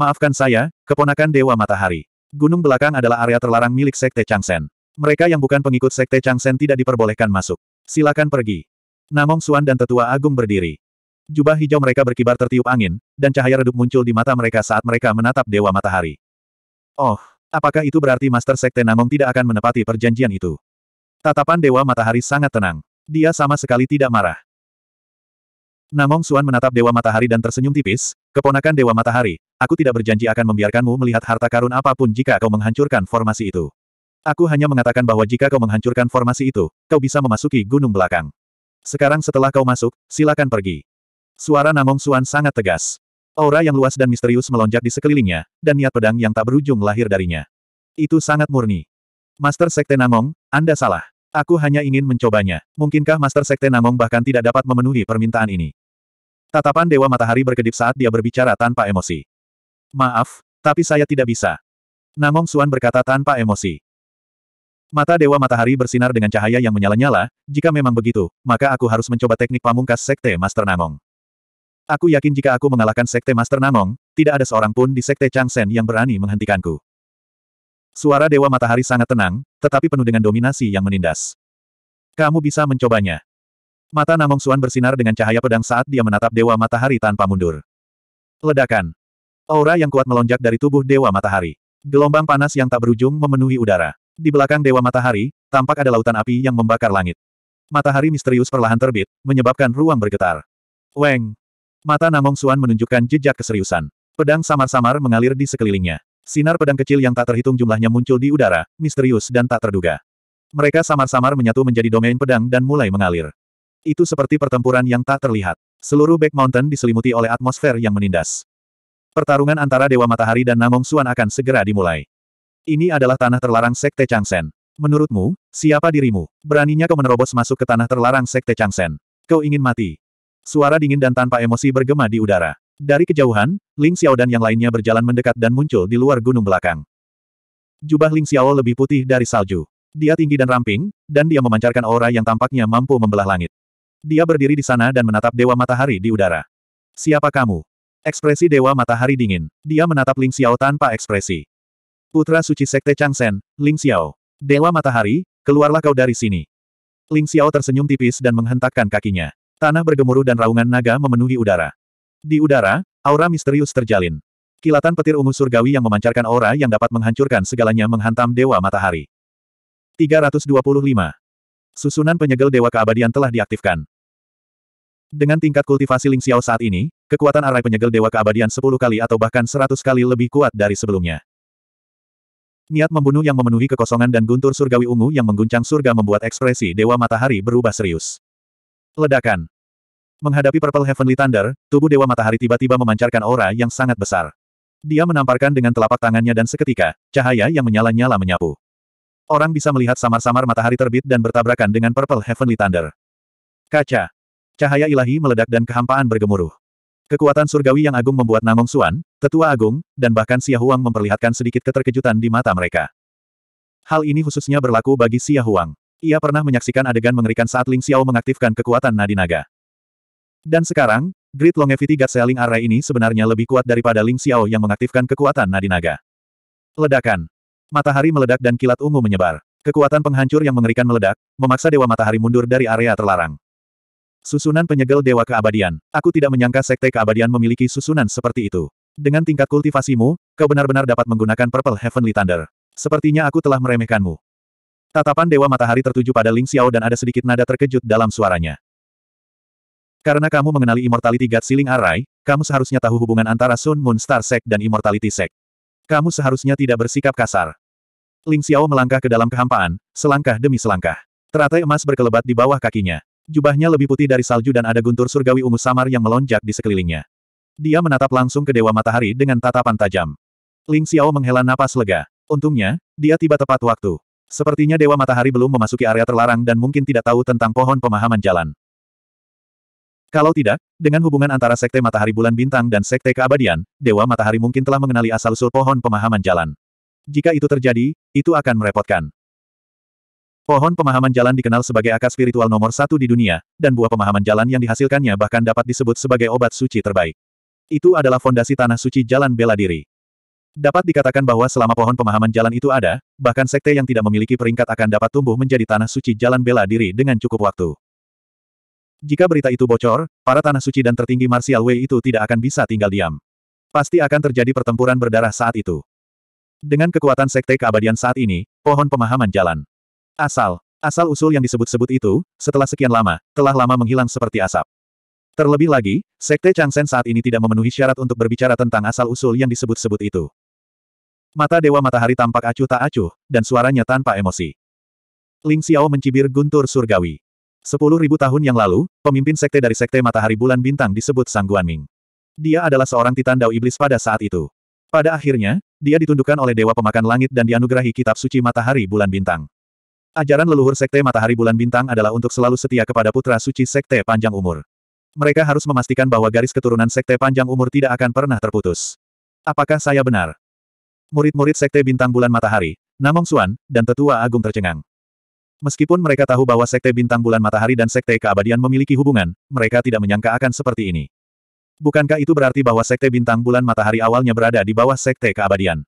Maafkan saya, keponakan Dewa Matahari. Gunung Belakang adalah area terlarang milik Sekte Changsen. Mereka yang bukan pengikut Sekte Changsen tidak diperbolehkan masuk. Silakan pergi. Namong Suan dan Tetua Agung berdiri. Jubah hijau mereka berkibar tertiup angin, dan cahaya redup muncul di mata mereka saat mereka menatap Dewa Matahari. Oh, apakah itu berarti Master Sekte Namong tidak akan menepati perjanjian itu? Tatapan Dewa Matahari sangat tenang. Dia sama sekali tidak marah. Namong Suan menatap Dewa Matahari dan tersenyum tipis, keponakan Dewa Matahari, aku tidak berjanji akan membiarkanmu melihat harta karun apapun jika kau menghancurkan formasi itu. Aku hanya mengatakan bahwa jika kau menghancurkan formasi itu, kau bisa memasuki gunung belakang. Sekarang setelah kau masuk, silakan pergi. Suara Namong Suan sangat tegas. Aura yang luas dan misterius melonjak di sekelilingnya, dan niat pedang yang tak berujung lahir darinya. Itu sangat murni. Master Sekte Namong, Anda salah. Aku hanya ingin mencobanya. Mungkinkah Master Sekte Namong bahkan tidak dapat memenuhi permintaan ini? Tatapan Dewa Matahari berkedip saat dia berbicara tanpa emosi. Maaf, tapi saya tidak bisa. Namong Suan berkata tanpa emosi. Mata Dewa Matahari bersinar dengan cahaya yang menyala-nyala, jika memang begitu, maka aku harus mencoba teknik pamungkas Sekte Master Namong. Aku yakin jika aku mengalahkan Sekte Master Namong, tidak ada seorang pun di Sekte Chang Changsen yang berani menghentikanku. Suara Dewa Matahari sangat tenang, tetapi penuh dengan dominasi yang menindas. Kamu bisa mencobanya. Mata Namong Suan bersinar dengan cahaya pedang saat dia menatap Dewa Matahari tanpa mundur. Ledakan. Aura yang kuat melonjak dari tubuh Dewa Matahari. Gelombang panas yang tak berujung memenuhi udara. Di belakang Dewa Matahari, tampak ada lautan api yang membakar langit. Matahari misterius perlahan terbit, menyebabkan ruang bergetar. Weng! Mata Namong Suan menunjukkan jejak keseriusan. Pedang samar-samar mengalir di sekelilingnya. Sinar pedang kecil yang tak terhitung jumlahnya muncul di udara, misterius dan tak terduga. Mereka samar-samar menyatu menjadi domain pedang dan mulai mengalir. Itu seperti pertempuran yang tak terlihat. Seluruh Back Mountain diselimuti oleh atmosfer yang menindas. Pertarungan antara Dewa Matahari dan Namong Suan akan segera dimulai. Ini adalah tanah terlarang Sekte Changsen. Menurutmu, siapa dirimu? Beraninya kau menerobos masuk ke tanah terlarang Sekte Changsen. Kau ingin mati. Suara dingin dan tanpa emosi bergema di udara. Dari kejauhan, Ling Xiao dan yang lainnya berjalan mendekat dan muncul di luar gunung belakang. Jubah Ling Xiao lebih putih dari salju. Dia tinggi dan ramping, dan dia memancarkan aura yang tampaknya mampu membelah langit. Dia berdiri di sana dan menatap Dewa Matahari di udara. Siapa kamu? Ekspresi Dewa Matahari dingin. Dia menatap Ling Xiao tanpa ekspresi. Putra suci Sekte Changsen, Ling Xiao. Dewa Matahari, keluarlah kau dari sini. Ling Xiao tersenyum tipis dan menghentakkan kakinya. Tanah bergemuruh dan raungan naga memenuhi udara. Di udara, aura misterius terjalin. Kilatan petir ungu surgawi yang memancarkan aura yang dapat menghancurkan segalanya menghantam Dewa Matahari. 325. Susunan penyegel Dewa Keabadian telah diaktifkan. Dengan tingkat kultivasi Ling Xiao saat ini, kekuatan arai penyegel dewa keabadian 10 kali atau bahkan 100 kali lebih kuat dari sebelumnya. Niat membunuh yang memenuhi kekosongan dan guntur surgawi ungu yang mengguncang surga membuat ekspresi dewa matahari berubah serius. Ledakan. Menghadapi Purple Heavenly Thunder, tubuh dewa matahari tiba-tiba memancarkan aura yang sangat besar. Dia menamparkan dengan telapak tangannya dan seketika, cahaya yang menyala-nyala menyapu. Orang bisa melihat samar-samar matahari terbit dan bertabrakan dengan Purple Heavenly Thunder. Kaca. Cahaya ilahi meledak dan kehampaan bergemuruh. Kekuatan surgawi yang agung membuat Namong Suan, tetua agung, dan bahkan Xia Huang memperlihatkan sedikit keterkejutan di mata mereka. Hal ini khususnya berlaku bagi Xia Huang. Ia pernah menyaksikan adegan mengerikan saat Ling Xiao mengaktifkan kekuatan nadi naga. Dan sekarang, Great Longevity God Selling Array ini sebenarnya lebih kuat daripada Ling Xiao yang mengaktifkan kekuatan nadi naga. Ledakan. Matahari meledak dan kilat ungu menyebar. Kekuatan penghancur yang mengerikan meledak, memaksa Dewa Matahari mundur dari area terlarang. Susunan penyegel Dewa Keabadian. Aku tidak menyangka Sekte Keabadian memiliki susunan seperti itu. Dengan tingkat kultivasimu, kau benar-benar dapat menggunakan Purple Heavenly Thunder. Sepertinya aku telah meremehkanmu. Tatapan Dewa Matahari tertuju pada Ling Xiao dan ada sedikit nada terkejut dalam suaranya. Karena kamu mengenali Immortality God Siling Array, kamu seharusnya tahu hubungan antara Sun Moon Star Sect dan Immortality Sect. Kamu seharusnya tidak bersikap kasar. Ling Xiao melangkah ke dalam kehampaan, selangkah demi selangkah. Teratai emas berkelebat di bawah kakinya. Jubahnya lebih putih dari salju dan ada guntur surgawi ungu samar yang melonjak di sekelilingnya. Dia menatap langsung ke Dewa Matahari dengan tatapan tajam. Ling Xiao menghela napas lega. Untungnya, dia tiba tepat waktu. Sepertinya Dewa Matahari belum memasuki area terlarang dan mungkin tidak tahu tentang pohon pemahaman jalan. Kalau tidak, dengan hubungan antara Sekte Matahari Bulan Bintang dan Sekte Keabadian, Dewa Matahari mungkin telah mengenali asal-usul pohon pemahaman jalan. Jika itu terjadi, itu akan merepotkan. Pohon pemahaman jalan dikenal sebagai akar spiritual nomor satu di dunia, dan buah pemahaman jalan yang dihasilkannya bahkan dapat disebut sebagai obat suci terbaik. Itu adalah fondasi tanah suci jalan bela diri. Dapat dikatakan bahwa selama pohon pemahaman jalan itu ada, bahkan sekte yang tidak memiliki peringkat akan dapat tumbuh menjadi tanah suci jalan bela diri dengan cukup waktu. Jika berita itu bocor, para tanah suci dan tertinggi Martial way itu tidak akan bisa tinggal diam. Pasti akan terjadi pertempuran berdarah saat itu. Dengan kekuatan sekte keabadian saat ini, pohon pemahaman jalan Asal. Asal-usul yang disebut-sebut itu, setelah sekian lama, telah lama menghilang seperti asap. Terlebih lagi, Sekte Changsen saat ini tidak memenuhi syarat untuk berbicara tentang asal-usul yang disebut-sebut itu. Mata Dewa Matahari tampak acuh tak acuh, dan suaranya tanpa emosi. Ling Xiao mencibir guntur surgawi. Sepuluh ribu tahun yang lalu, pemimpin sekte dari sekte Matahari Bulan Bintang disebut Sang Ming. Dia adalah seorang titan Dao Iblis pada saat itu. Pada akhirnya, dia ditundukkan oleh Dewa Pemakan Langit dan dianugerahi Kitab Suci Matahari Bulan Bintang. Ajaran leluhur Sekte Matahari Bulan Bintang adalah untuk selalu setia kepada putra suci Sekte Panjang Umur. Mereka harus memastikan bahwa garis keturunan Sekte Panjang Umur tidak akan pernah terputus. Apakah saya benar? Murid-murid Sekte Bintang Bulan Matahari, Namong Suan, dan Tetua Agung tercengang. Meskipun mereka tahu bahwa Sekte Bintang Bulan Matahari dan Sekte Keabadian memiliki hubungan, mereka tidak menyangka akan seperti ini. Bukankah itu berarti bahwa Sekte Bintang Bulan Matahari awalnya berada di bawah Sekte Keabadian?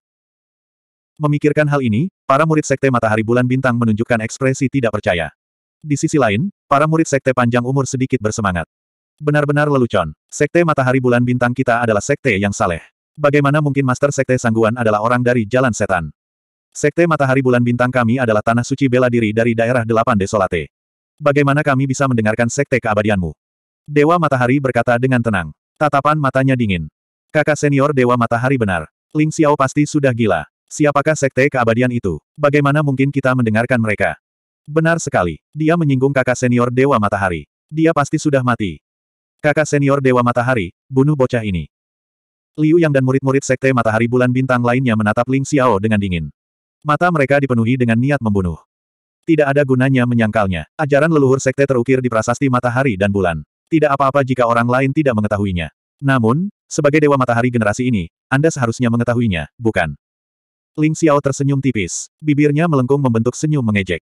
Memikirkan hal ini, para murid Sekte Matahari Bulan Bintang menunjukkan ekspresi tidak percaya. Di sisi lain, para murid Sekte Panjang Umur sedikit bersemangat. Benar-benar lelucon. Sekte Matahari Bulan Bintang kita adalah sekte yang saleh. Bagaimana mungkin Master Sekte Sangguan adalah orang dari jalan setan? Sekte Matahari Bulan Bintang kami adalah tanah suci bela diri dari daerah delapan desolate. Bagaimana kami bisa mendengarkan sekte keabadianmu? Dewa Matahari berkata dengan tenang. Tatapan matanya dingin. Kakak senior Dewa Matahari benar. Ling Xiao pasti sudah gila. Siapakah sekte keabadian itu? Bagaimana mungkin kita mendengarkan mereka? Benar sekali. Dia menyinggung kakak senior Dewa Matahari. Dia pasti sudah mati. Kakak senior Dewa Matahari, bunuh bocah ini. Liu Yang dan murid-murid sekte Matahari Bulan Bintang lainnya menatap Ling Xiao dengan dingin. Mata mereka dipenuhi dengan niat membunuh. Tidak ada gunanya menyangkalnya. Ajaran leluhur sekte terukir di prasasti matahari dan bulan. Tidak apa-apa jika orang lain tidak mengetahuinya. Namun, sebagai dewa matahari generasi ini, Anda seharusnya mengetahuinya, bukan? Ling Xiao tersenyum tipis. Bibirnya melengkung membentuk senyum mengejek.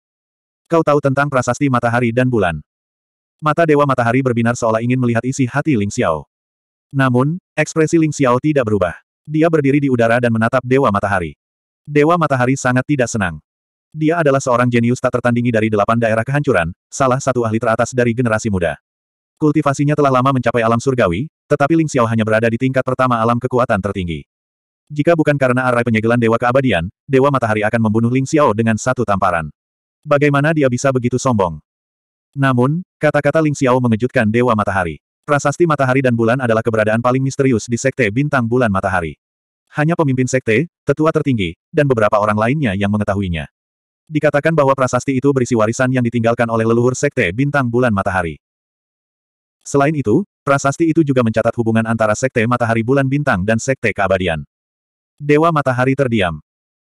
Kau tahu tentang prasasti matahari dan bulan. Mata Dewa Matahari berbinar seolah ingin melihat isi hati Ling Xiao. Namun, ekspresi Ling Xiao tidak berubah. Dia berdiri di udara dan menatap Dewa Matahari. Dewa Matahari sangat tidak senang. Dia adalah seorang jenius tak tertandingi dari delapan daerah kehancuran, salah satu ahli teratas dari generasi muda. Kultivasinya telah lama mencapai alam surgawi, tetapi Ling Xiao hanya berada di tingkat pertama alam kekuatan tertinggi. Jika bukan karena arai penyegelan Dewa Keabadian, Dewa Matahari akan membunuh Ling Xiao dengan satu tamparan. Bagaimana dia bisa begitu sombong? Namun, kata-kata Ling Xiao mengejutkan Dewa Matahari. Prasasti Matahari dan Bulan adalah keberadaan paling misterius di Sekte Bintang Bulan Matahari. Hanya pemimpin Sekte, tetua tertinggi, dan beberapa orang lainnya yang mengetahuinya. Dikatakan bahwa prasasti itu berisi warisan yang ditinggalkan oleh leluhur Sekte Bintang Bulan Matahari. Selain itu, prasasti itu juga mencatat hubungan antara Sekte Matahari Bulan Bintang dan Sekte Keabadian. Dewa Matahari terdiam.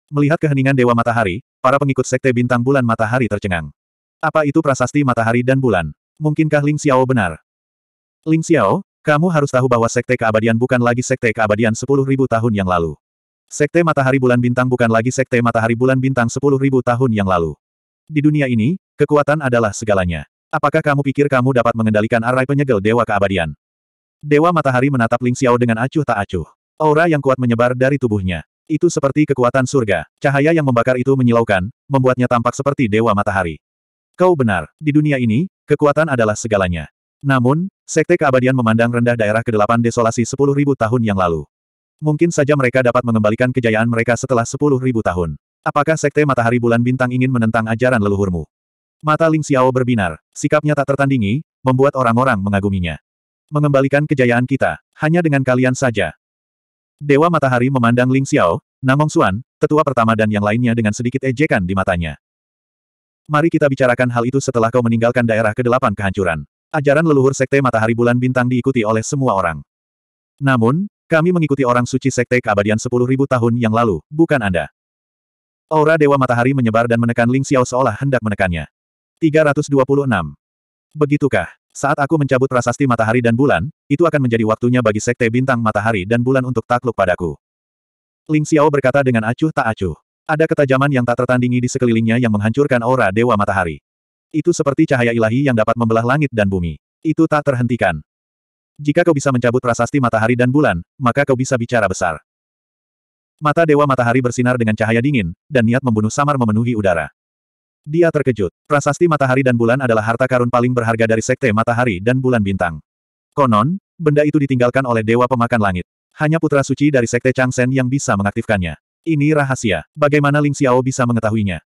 Melihat keheningan Dewa Matahari, para pengikut Sekte Bintang Bulan Matahari tercengang. Apa itu prasasti matahari dan bulan? Mungkinkah Ling Xiao benar? Ling Xiao, kamu harus tahu bahwa Sekte Keabadian bukan lagi Sekte Keabadian 10.000 tahun yang lalu. Sekte Matahari Bulan Bintang bukan lagi Sekte Matahari Bulan Bintang 10.000 tahun yang lalu. Di dunia ini, kekuatan adalah segalanya. Apakah kamu pikir kamu dapat mengendalikan arai penyegel Dewa Keabadian? Dewa Matahari menatap Ling Xiao dengan acuh tak acuh. Aura yang kuat menyebar dari tubuhnya. Itu seperti kekuatan surga. Cahaya yang membakar itu menyilaukan, membuatnya tampak seperti dewa matahari. Kau benar, di dunia ini, kekuatan adalah segalanya. Namun, Sekte Keabadian memandang rendah daerah kedelapan desolasi sepuluh ribu tahun yang lalu. Mungkin saja mereka dapat mengembalikan kejayaan mereka setelah sepuluh ribu tahun. Apakah Sekte Matahari Bulan Bintang ingin menentang ajaran leluhurmu? Mata Ling Xiao berbinar, sikapnya tak tertandingi, membuat orang-orang mengaguminya. Mengembalikan kejayaan kita, hanya dengan kalian saja, Dewa Matahari memandang Ling Xiao, Namong Xuan, tetua pertama dan yang lainnya dengan sedikit ejekan di matanya. Mari kita bicarakan hal itu setelah kau meninggalkan daerah kedelapan kehancuran. Ajaran leluhur Sekte Matahari Bulan Bintang diikuti oleh semua orang. Namun, kami mengikuti orang suci Sekte Keabadian 10.000 tahun yang lalu, bukan Anda. Aura Dewa Matahari menyebar dan menekan Ling Xiao seolah hendak menekannya. 326. Begitukah? Saat aku mencabut prasasti matahari dan bulan, itu akan menjadi waktunya bagi sekte bintang matahari dan bulan untuk takluk padaku. Ling Xiao berkata dengan acuh tak acuh. Ada ketajaman yang tak tertandingi di sekelilingnya yang menghancurkan aura Dewa Matahari. Itu seperti cahaya ilahi yang dapat membelah langit dan bumi. Itu tak terhentikan. Jika kau bisa mencabut prasasti matahari dan bulan, maka kau bisa bicara besar. Mata Dewa Matahari bersinar dengan cahaya dingin, dan niat membunuh samar memenuhi udara. Dia terkejut. Prasasti matahari dan bulan adalah harta karun paling berharga dari sekte matahari dan bulan bintang. Konon, benda itu ditinggalkan oleh dewa pemakan langit. Hanya putra suci dari sekte Changsen yang bisa mengaktifkannya. Ini rahasia. Bagaimana Ling Xiao bisa mengetahuinya?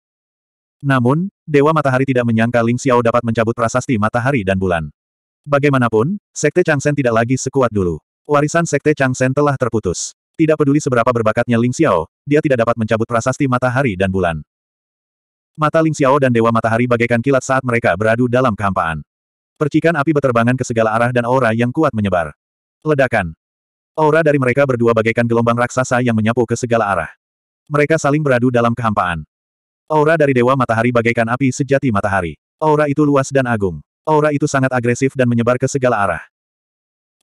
Namun, Dewa Matahari tidak menyangka Ling Xiao dapat mencabut prasasti matahari dan bulan. Bagaimanapun, Sekte Changsen tidak lagi sekuat dulu. Warisan Sekte Changsen telah terputus. Tidak peduli seberapa berbakatnya Ling Xiao, dia tidak dapat mencabut prasasti matahari dan bulan. Mata Ling Xiao dan Dewa Matahari bagaikan kilat saat mereka beradu dalam kehampaan. Percikan api beterbangan ke segala arah dan aura yang kuat menyebar. Ledakan. Aura dari mereka berdua bagaikan gelombang raksasa yang menyapu ke segala arah. Mereka saling beradu dalam kehampaan. Aura dari Dewa Matahari bagaikan api sejati matahari. Aura itu luas dan agung. Aura itu sangat agresif dan menyebar ke segala arah.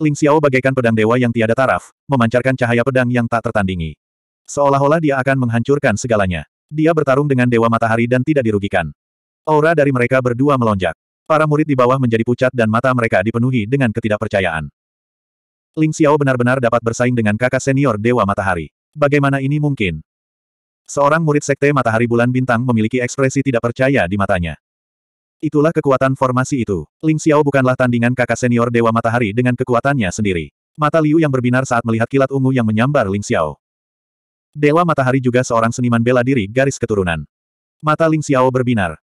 Ling Xiao bagaikan pedang dewa yang tiada taraf, memancarkan cahaya pedang yang tak tertandingi. Seolah-olah dia akan menghancurkan segalanya. Dia bertarung dengan Dewa Matahari dan tidak dirugikan. Aura dari mereka berdua melonjak. Para murid di bawah menjadi pucat dan mata mereka dipenuhi dengan ketidakpercayaan. Ling Xiao benar-benar dapat bersaing dengan kakak senior Dewa Matahari. Bagaimana ini mungkin? Seorang murid Sekte Matahari Bulan Bintang memiliki ekspresi tidak percaya di matanya. Itulah kekuatan formasi itu. Ling Xiao bukanlah tandingan kakak senior Dewa Matahari dengan kekuatannya sendiri. Mata Liu yang berbinar saat melihat kilat ungu yang menyambar Ling Xiao. Dewa Matahari juga seorang seniman bela diri garis keturunan. Mata Ling Xiao berbinar.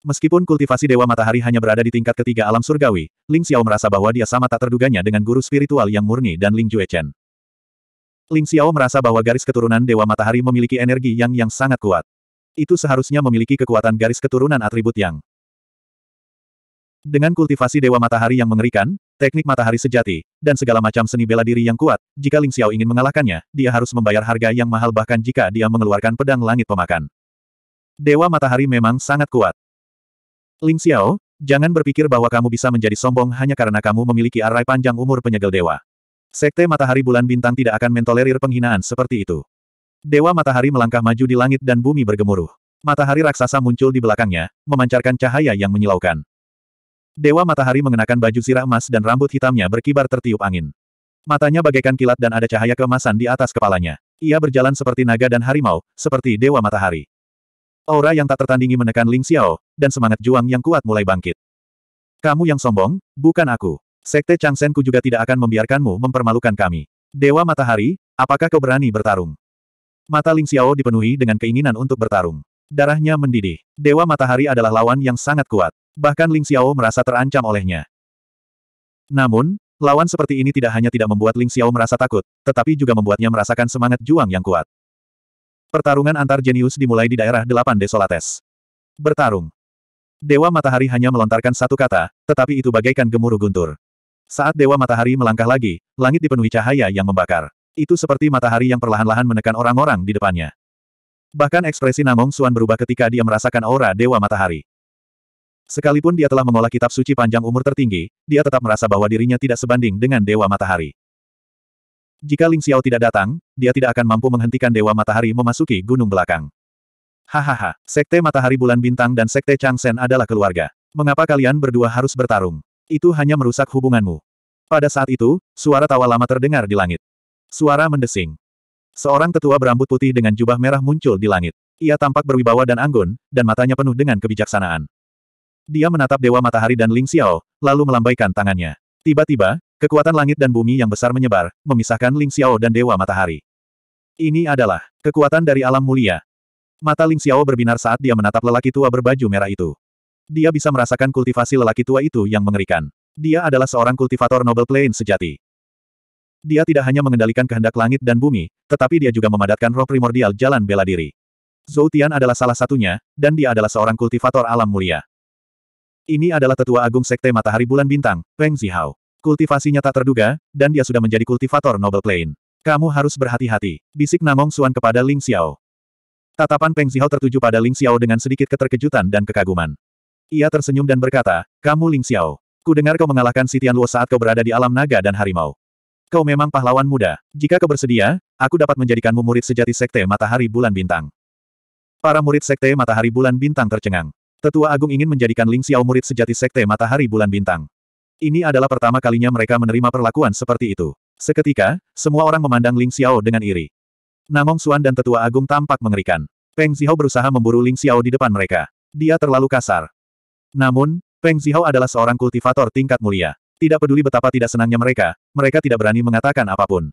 Meskipun kultivasi Dewa Matahari hanya berada di tingkat ketiga alam surgawi, Ling Xiao merasa bahwa dia sama tak terduganya dengan guru spiritual yang murni dan Ling Juechen. Ling Xiao merasa bahwa garis keturunan Dewa Matahari memiliki energi yang yang sangat kuat. Itu seharusnya memiliki kekuatan garis keturunan atribut yang. Dengan kultivasi Dewa Matahari yang mengerikan, teknik matahari sejati, dan segala macam seni bela diri yang kuat, jika Ling Xiao ingin mengalahkannya, dia harus membayar harga yang mahal bahkan jika dia mengeluarkan pedang langit pemakan. Dewa Matahari memang sangat kuat. Ling Xiao, jangan berpikir bahwa kamu bisa menjadi sombong hanya karena kamu memiliki arai panjang umur penyegel dewa. Sekte Matahari Bulan Bintang tidak akan mentolerir penghinaan seperti itu. Dewa Matahari melangkah maju di langit dan bumi bergemuruh. Matahari raksasa muncul di belakangnya, memancarkan cahaya yang menyilaukan. Dewa matahari mengenakan baju sirah emas dan rambut hitamnya berkibar tertiup angin. Matanya bagaikan kilat dan ada cahaya keemasan di atas kepalanya. Ia berjalan seperti naga dan harimau, seperti dewa matahari. Aura yang tak tertandingi menekan Ling Xiao, dan semangat juang yang kuat mulai bangkit. Kamu yang sombong, bukan aku. Sekte Chang Senku juga tidak akan membiarkanmu mempermalukan kami. Dewa matahari, apakah kau berani bertarung? Mata Ling Xiao dipenuhi dengan keinginan untuk bertarung. Darahnya mendidih. Dewa matahari adalah lawan yang sangat kuat bahkan Ling Xiao merasa terancam olehnya. Namun, lawan seperti ini tidak hanya tidak membuat Ling Xiao merasa takut, tetapi juga membuatnya merasakan semangat juang yang kuat. Pertarungan antar jenius dimulai di daerah delapan Desolates. Bertarung. Dewa Matahari hanya melontarkan satu kata, tetapi itu bagaikan gemuruh guntur. Saat Dewa Matahari melangkah lagi, langit dipenuhi cahaya yang membakar. Itu seperti matahari yang perlahan-lahan menekan orang-orang di depannya. Bahkan ekspresi Namong Suan berubah ketika dia merasakan aura Dewa Matahari. Sekalipun dia telah mengolah kitab suci panjang umur tertinggi, dia tetap merasa bahwa dirinya tidak sebanding dengan Dewa Matahari. Jika Ling Xiao tidak datang, dia tidak akan mampu menghentikan Dewa Matahari memasuki gunung belakang. Hahaha, Sekte Matahari Bulan Bintang dan Sekte Chang Shen adalah keluarga. Mengapa kalian berdua harus bertarung? Itu hanya merusak hubunganmu. Pada saat itu, suara tawa lama terdengar di langit. Suara mendesing. Seorang tetua berambut putih dengan jubah merah muncul di langit. Ia tampak berwibawa dan anggun, dan matanya penuh dengan kebijaksanaan. Dia menatap Dewa Matahari dan Ling Xiao, lalu melambaikan tangannya. Tiba-tiba, kekuatan langit dan bumi yang besar menyebar, memisahkan Ling Xiao dan Dewa Matahari. Ini adalah kekuatan dari alam mulia. Mata Ling Xiao berbinar saat dia menatap lelaki tua berbaju merah itu. Dia bisa merasakan kultivasi lelaki tua itu yang mengerikan. Dia adalah seorang kultivator Noble plain sejati. Dia tidak hanya mengendalikan kehendak langit dan bumi, tetapi dia juga memadatkan roh primordial jalan bela diri. Zhou Tian adalah salah satunya, dan dia adalah seorang kultivator alam mulia. Ini adalah tetua agung Sekte Matahari Bulan Bintang, Peng Zihao. Kultivasinya tak terduga, dan dia sudah menjadi kultivator Noble Plain. Kamu harus berhati-hati, bisik Namong Suan kepada Ling Xiao. Tatapan Peng Zihao tertuju pada Ling Xiao dengan sedikit keterkejutan dan kekaguman. Ia tersenyum dan berkata, kamu Ling Xiao. Ku dengar kau mengalahkan Sitian Luo saat kau berada di alam naga dan harimau. Kau memang pahlawan muda. Jika kau bersedia, aku dapat menjadikanmu murid sejati Sekte Matahari Bulan Bintang. Para murid Sekte Matahari Bulan Bintang tercengang. Tetua Agung ingin menjadikan Ling Xiao murid sejati Sekte Matahari Bulan Bintang. Ini adalah pertama kalinya mereka menerima perlakuan seperti itu. Seketika, semua orang memandang Ling Xiao dengan iri. Namong Xuan dan Tetua Agung tampak mengerikan. Peng Zihao berusaha memburu Ling Xiao di depan mereka. Dia terlalu kasar. Namun, Peng Zihao adalah seorang kultivator tingkat mulia. Tidak peduli betapa tidak senangnya mereka, mereka tidak berani mengatakan apapun.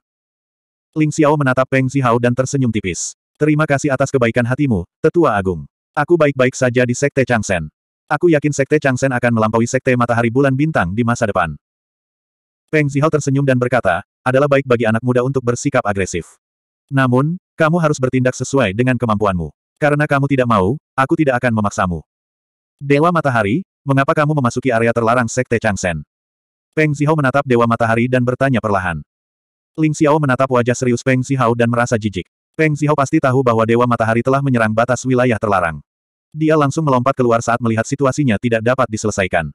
Ling Xiao menatap Peng Zihao dan tersenyum tipis. Terima kasih atas kebaikan hatimu, Tetua Agung. Aku baik-baik saja di Sekte Changsen. Aku yakin Sekte Changsen akan melampaui Sekte Matahari Bulan Bintang di masa depan. Peng Zihao tersenyum dan berkata, adalah baik bagi anak muda untuk bersikap agresif. Namun, kamu harus bertindak sesuai dengan kemampuanmu. Karena kamu tidak mau, aku tidak akan memaksamu. Dewa Matahari, mengapa kamu memasuki area terlarang Sekte Changsen? Peng Zihao menatap Dewa Matahari dan bertanya perlahan. Ling Xiao menatap wajah serius Peng Zihao dan merasa jijik. Peng Zihao pasti tahu bahwa Dewa Matahari telah menyerang batas wilayah terlarang. Dia langsung melompat keluar saat melihat situasinya tidak dapat diselesaikan.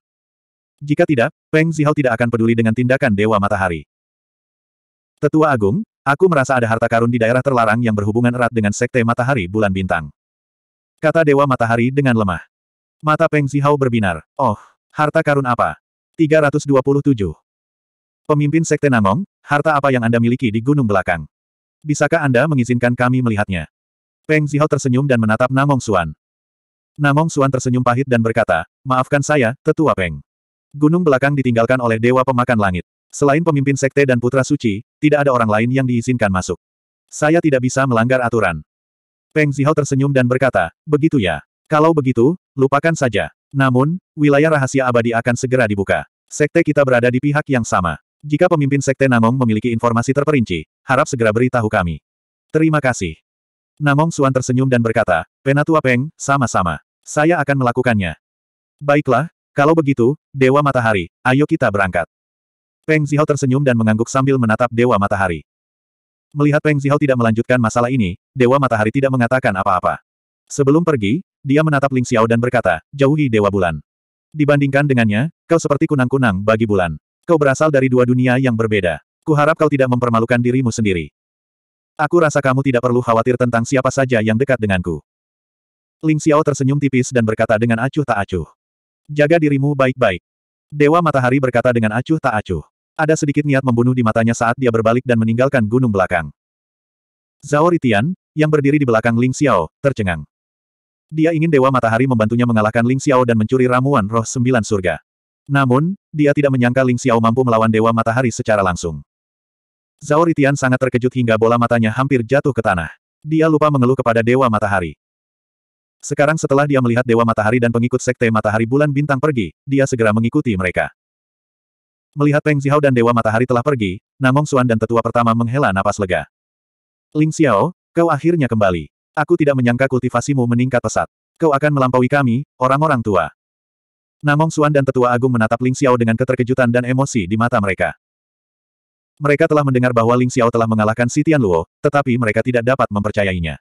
Jika tidak, Peng Zihao tidak akan peduli dengan tindakan Dewa Matahari. Tetua Agung, aku merasa ada harta karun di daerah terlarang yang berhubungan erat dengan Sekte Matahari Bulan Bintang. Kata Dewa Matahari dengan lemah. Mata Peng Zihao berbinar. Oh, harta karun apa? 327. Pemimpin Sekte Namong, harta apa yang Anda miliki di gunung belakang? Bisakah Anda mengizinkan kami melihatnya? Peng Zihao tersenyum dan menatap Namong Suan. Namong Suan tersenyum pahit dan berkata, Maafkan saya, tetua Peng. Gunung belakang ditinggalkan oleh Dewa Pemakan Langit. Selain pemimpin sekte dan putra suci, tidak ada orang lain yang diizinkan masuk. Saya tidak bisa melanggar aturan. Peng Zihao tersenyum dan berkata, Begitu ya. Kalau begitu, lupakan saja. Namun, wilayah rahasia abadi akan segera dibuka. Sekte kita berada di pihak yang sama. Jika pemimpin Sekte Namong memiliki informasi terperinci, harap segera beritahu kami. Terima kasih. Namong Suan tersenyum dan berkata, Penatua Peng, sama-sama. Saya akan melakukannya. Baiklah, kalau begitu, Dewa Matahari, ayo kita berangkat. Peng Zihao tersenyum dan mengangguk sambil menatap Dewa Matahari. Melihat Peng Zihao tidak melanjutkan masalah ini, Dewa Matahari tidak mengatakan apa-apa. Sebelum pergi, dia menatap Ling Xiao dan berkata, jauhi Dewa Bulan. Dibandingkan dengannya, kau seperti kunang-kunang bagi bulan. Kau berasal dari dua dunia yang berbeda. Kuharap kau tidak mempermalukan dirimu sendiri. Aku rasa kamu tidak perlu khawatir tentang siapa saja yang dekat denganku. Ling Xiao tersenyum tipis dan berkata dengan acuh tak acuh. Jaga dirimu baik-baik. Dewa Matahari berkata dengan acuh tak acuh. Ada sedikit niat membunuh di matanya saat dia berbalik dan meninggalkan gunung belakang. Zhao Ritian, yang berdiri di belakang Ling Xiao, tercengang. Dia ingin Dewa Matahari membantunya mengalahkan Ling Xiao dan mencuri ramuan roh sembilan surga. Namun, dia tidak menyangka Ling Xiao mampu melawan Dewa Matahari secara langsung. Zhao Ritian sangat terkejut hingga bola matanya hampir jatuh ke tanah. Dia lupa mengeluh kepada Dewa Matahari. Sekarang setelah dia melihat Dewa Matahari dan pengikut Sekte Matahari Bulan Bintang pergi, dia segera mengikuti mereka. Melihat Peng Zihao dan Dewa Matahari telah pergi, Namong Xuan dan tetua pertama menghela napas lega. Ling Xiao, kau akhirnya kembali. Aku tidak menyangka kultivasimu meningkat pesat. Kau akan melampaui kami, orang-orang tua. Namong Suan dan Tetua Agung menatap Ling Xiao dengan keterkejutan dan emosi di mata mereka. Mereka telah mendengar bahwa Ling Xiao telah mengalahkan si Luo, tetapi mereka tidak dapat mempercayainya.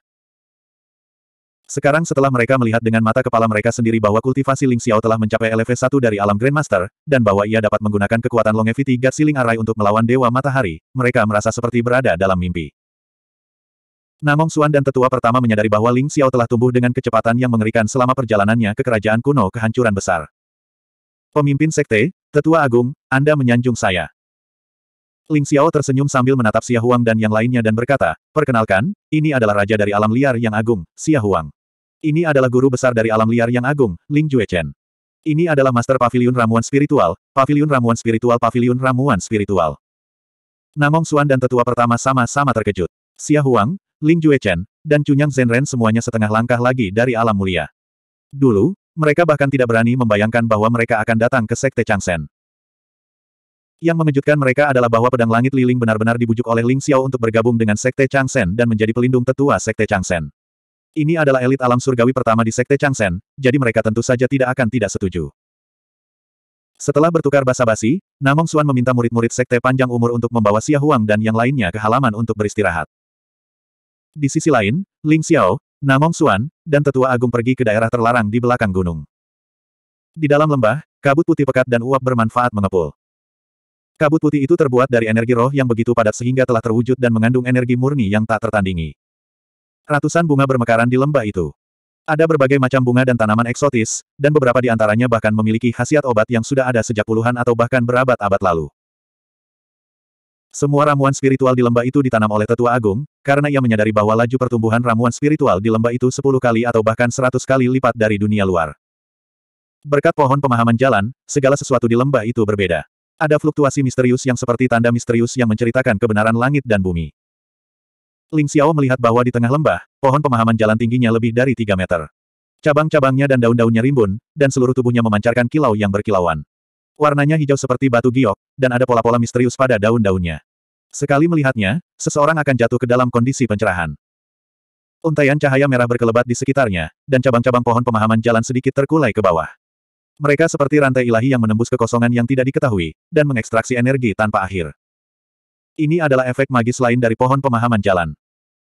Sekarang setelah mereka melihat dengan mata kepala mereka sendiri bahwa kultivasi Ling Xiao telah mencapai LV1 dari alam Grandmaster, dan bahwa ia dapat menggunakan kekuatan longevity God Siling Array untuk melawan Dewa Matahari, mereka merasa seperti berada dalam mimpi. Namong Suan dan tetua pertama menyadari bahwa Ling Xiao telah tumbuh dengan kecepatan yang mengerikan selama perjalanannya ke kerajaan kuno kehancuran besar. Pemimpin sekte, tetua agung, Anda menyanjung saya. Ling Xiao tersenyum sambil menatap Xia Huang dan yang lainnya dan berkata, Perkenalkan, ini adalah raja dari alam liar yang agung, Xia Huang. Ini adalah guru besar dari alam liar yang agung, Ling Juechen. Ini adalah master pavilion ramuan spiritual, pavilion ramuan spiritual, pavilion ramuan spiritual. Namong Suan dan tetua pertama sama-sama terkejut. Xia Huang, Ling Juechen, dan Cunyang Zhenren semuanya setengah langkah lagi dari alam mulia. Dulu, mereka bahkan tidak berani membayangkan bahwa mereka akan datang ke Sekte Changsen. Yang mengejutkan mereka adalah bahwa pedang langit Liling benar-benar dibujuk oleh Ling Xiao untuk bergabung dengan Sekte Changsen dan menjadi pelindung tetua Sekte Changsen. Ini adalah elit alam surgawi pertama di Sekte Changsen, jadi mereka tentu saja tidak akan tidak setuju. Setelah bertukar basa-basi, Namong Xuan meminta murid-murid Sekte Panjang Umur untuk membawa Xia Huang dan yang lainnya ke halaman untuk beristirahat. Di sisi lain, Ling Xiao, Namong Suan, dan tetua agung pergi ke daerah terlarang di belakang gunung. Di dalam lembah, kabut putih pekat dan uap bermanfaat mengepul. Kabut putih itu terbuat dari energi roh yang begitu padat sehingga telah terwujud dan mengandung energi murni yang tak tertandingi. Ratusan bunga bermekaran di lembah itu. Ada berbagai macam bunga dan tanaman eksotis, dan beberapa di antaranya bahkan memiliki khasiat obat yang sudah ada sejak puluhan atau bahkan berabad-abad lalu. Semua ramuan spiritual di lembah itu ditanam oleh tetua agung, karena ia menyadari bahwa laju pertumbuhan ramuan spiritual di lembah itu sepuluh kali atau bahkan seratus kali lipat dari dunia luar. Berkat pohon pemahaman jalan, segala sesuatu di lembah itu berbeda. Ada fluktuasi misterius yang seperti tanda misterius yang menceritakan kebenaran langit dan bumi. Ling Xiao melihat bahwa di tengah lembah, pohon pemahaman jalan tingginya lebih dari tiga meter. Cabang-cabangnya dan daun-daunnya rimbun, dan seluruh tubuhnya memancarkan kilau yang berkilauan. Warnanya hijau seperti batu giok, dan ada pola-pola misterius pada daun-daunnya. Sekali melihatnya, seseorang akan jatuh ke dalam kondisi pencerahan. Untaian cahaya merah berkelebat di sekitarnya, dan cabang-cabang pohon pemahaman jalan sedikit terkulai ke bawah. Mereka seperti rantai ilahi yang menembus kekosongan yang tidak diketahui, dan mengekstraksi energi tanpa akhir. Ini adalah efek magis lain dari pohon pemahaman jalan.